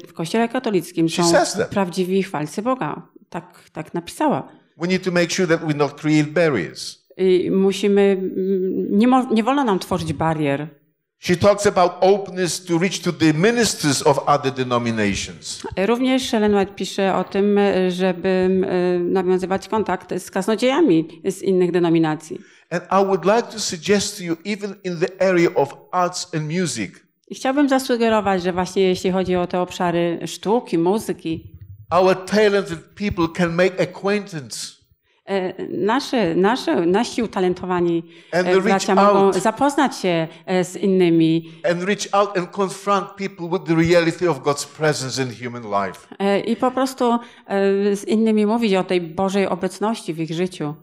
Y, w Kościele katolickim She są says prawdziwi chwalcy Boga. Tak, tak napisała. We need to make sure that we not create barriers. I y, musimy, mm, nie, mo- nie wolno nam tworzyć barier. She talks about openness to reach to the ministers of other denominations. Również Helen White pisze o tym, żeby e, nawiązywać kontakt z kaznodziejami z innych denominacji. And I would like to suggest to you even in the area of arts and music. I chciałbym zasugerować, że właśnie jeśli chodzi o te obszary sztuki, muzyki, our talented people can make acquaintance E, nasze, nasze, nasi utalentowani e, and bracia mogą out. zapoznać się e, z innymi. I po prostu z innymi mówić o tej Bożej obecności w ich życiu.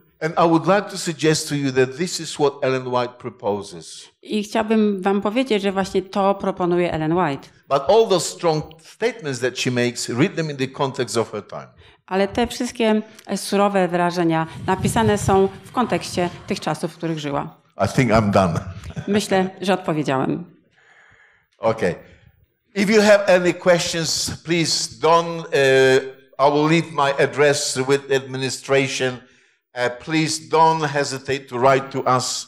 I chciałbym wam powiedzieć, że właśnie to proponuje Ellen White. But all those strong statements that she makes, read them in the context of her time ale te wszystkie e, surowe wyrażenia napisane są w kontekście tych czasów, w których żyła. I think I'm done. Myślę, że odpowiedziałem. Okay. If you have any questions, please don't. Uh, I will leave my address with administration. Uh, please don't hesitate to write to us,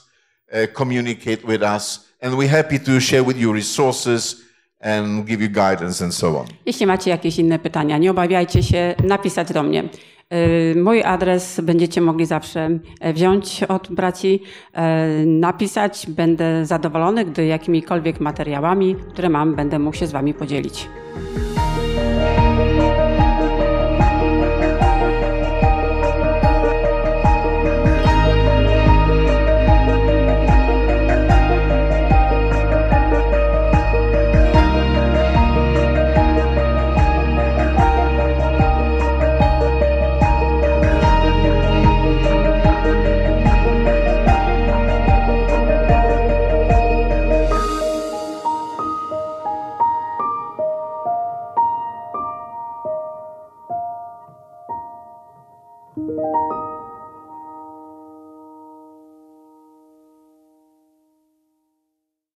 uh, communicate with us, and we're happy to share with you resources and give you guidance and so on. Jeśli macie jakieś inne pytania, nie obawiajcie się napisać do mnie. E, mój adres będziecie mogli zawsze e, wziąć od braci, e, napisać. Będę zadowolony, gdy jakimikolwiek materiałami, które mam, będę mógł się z Wami podzielić.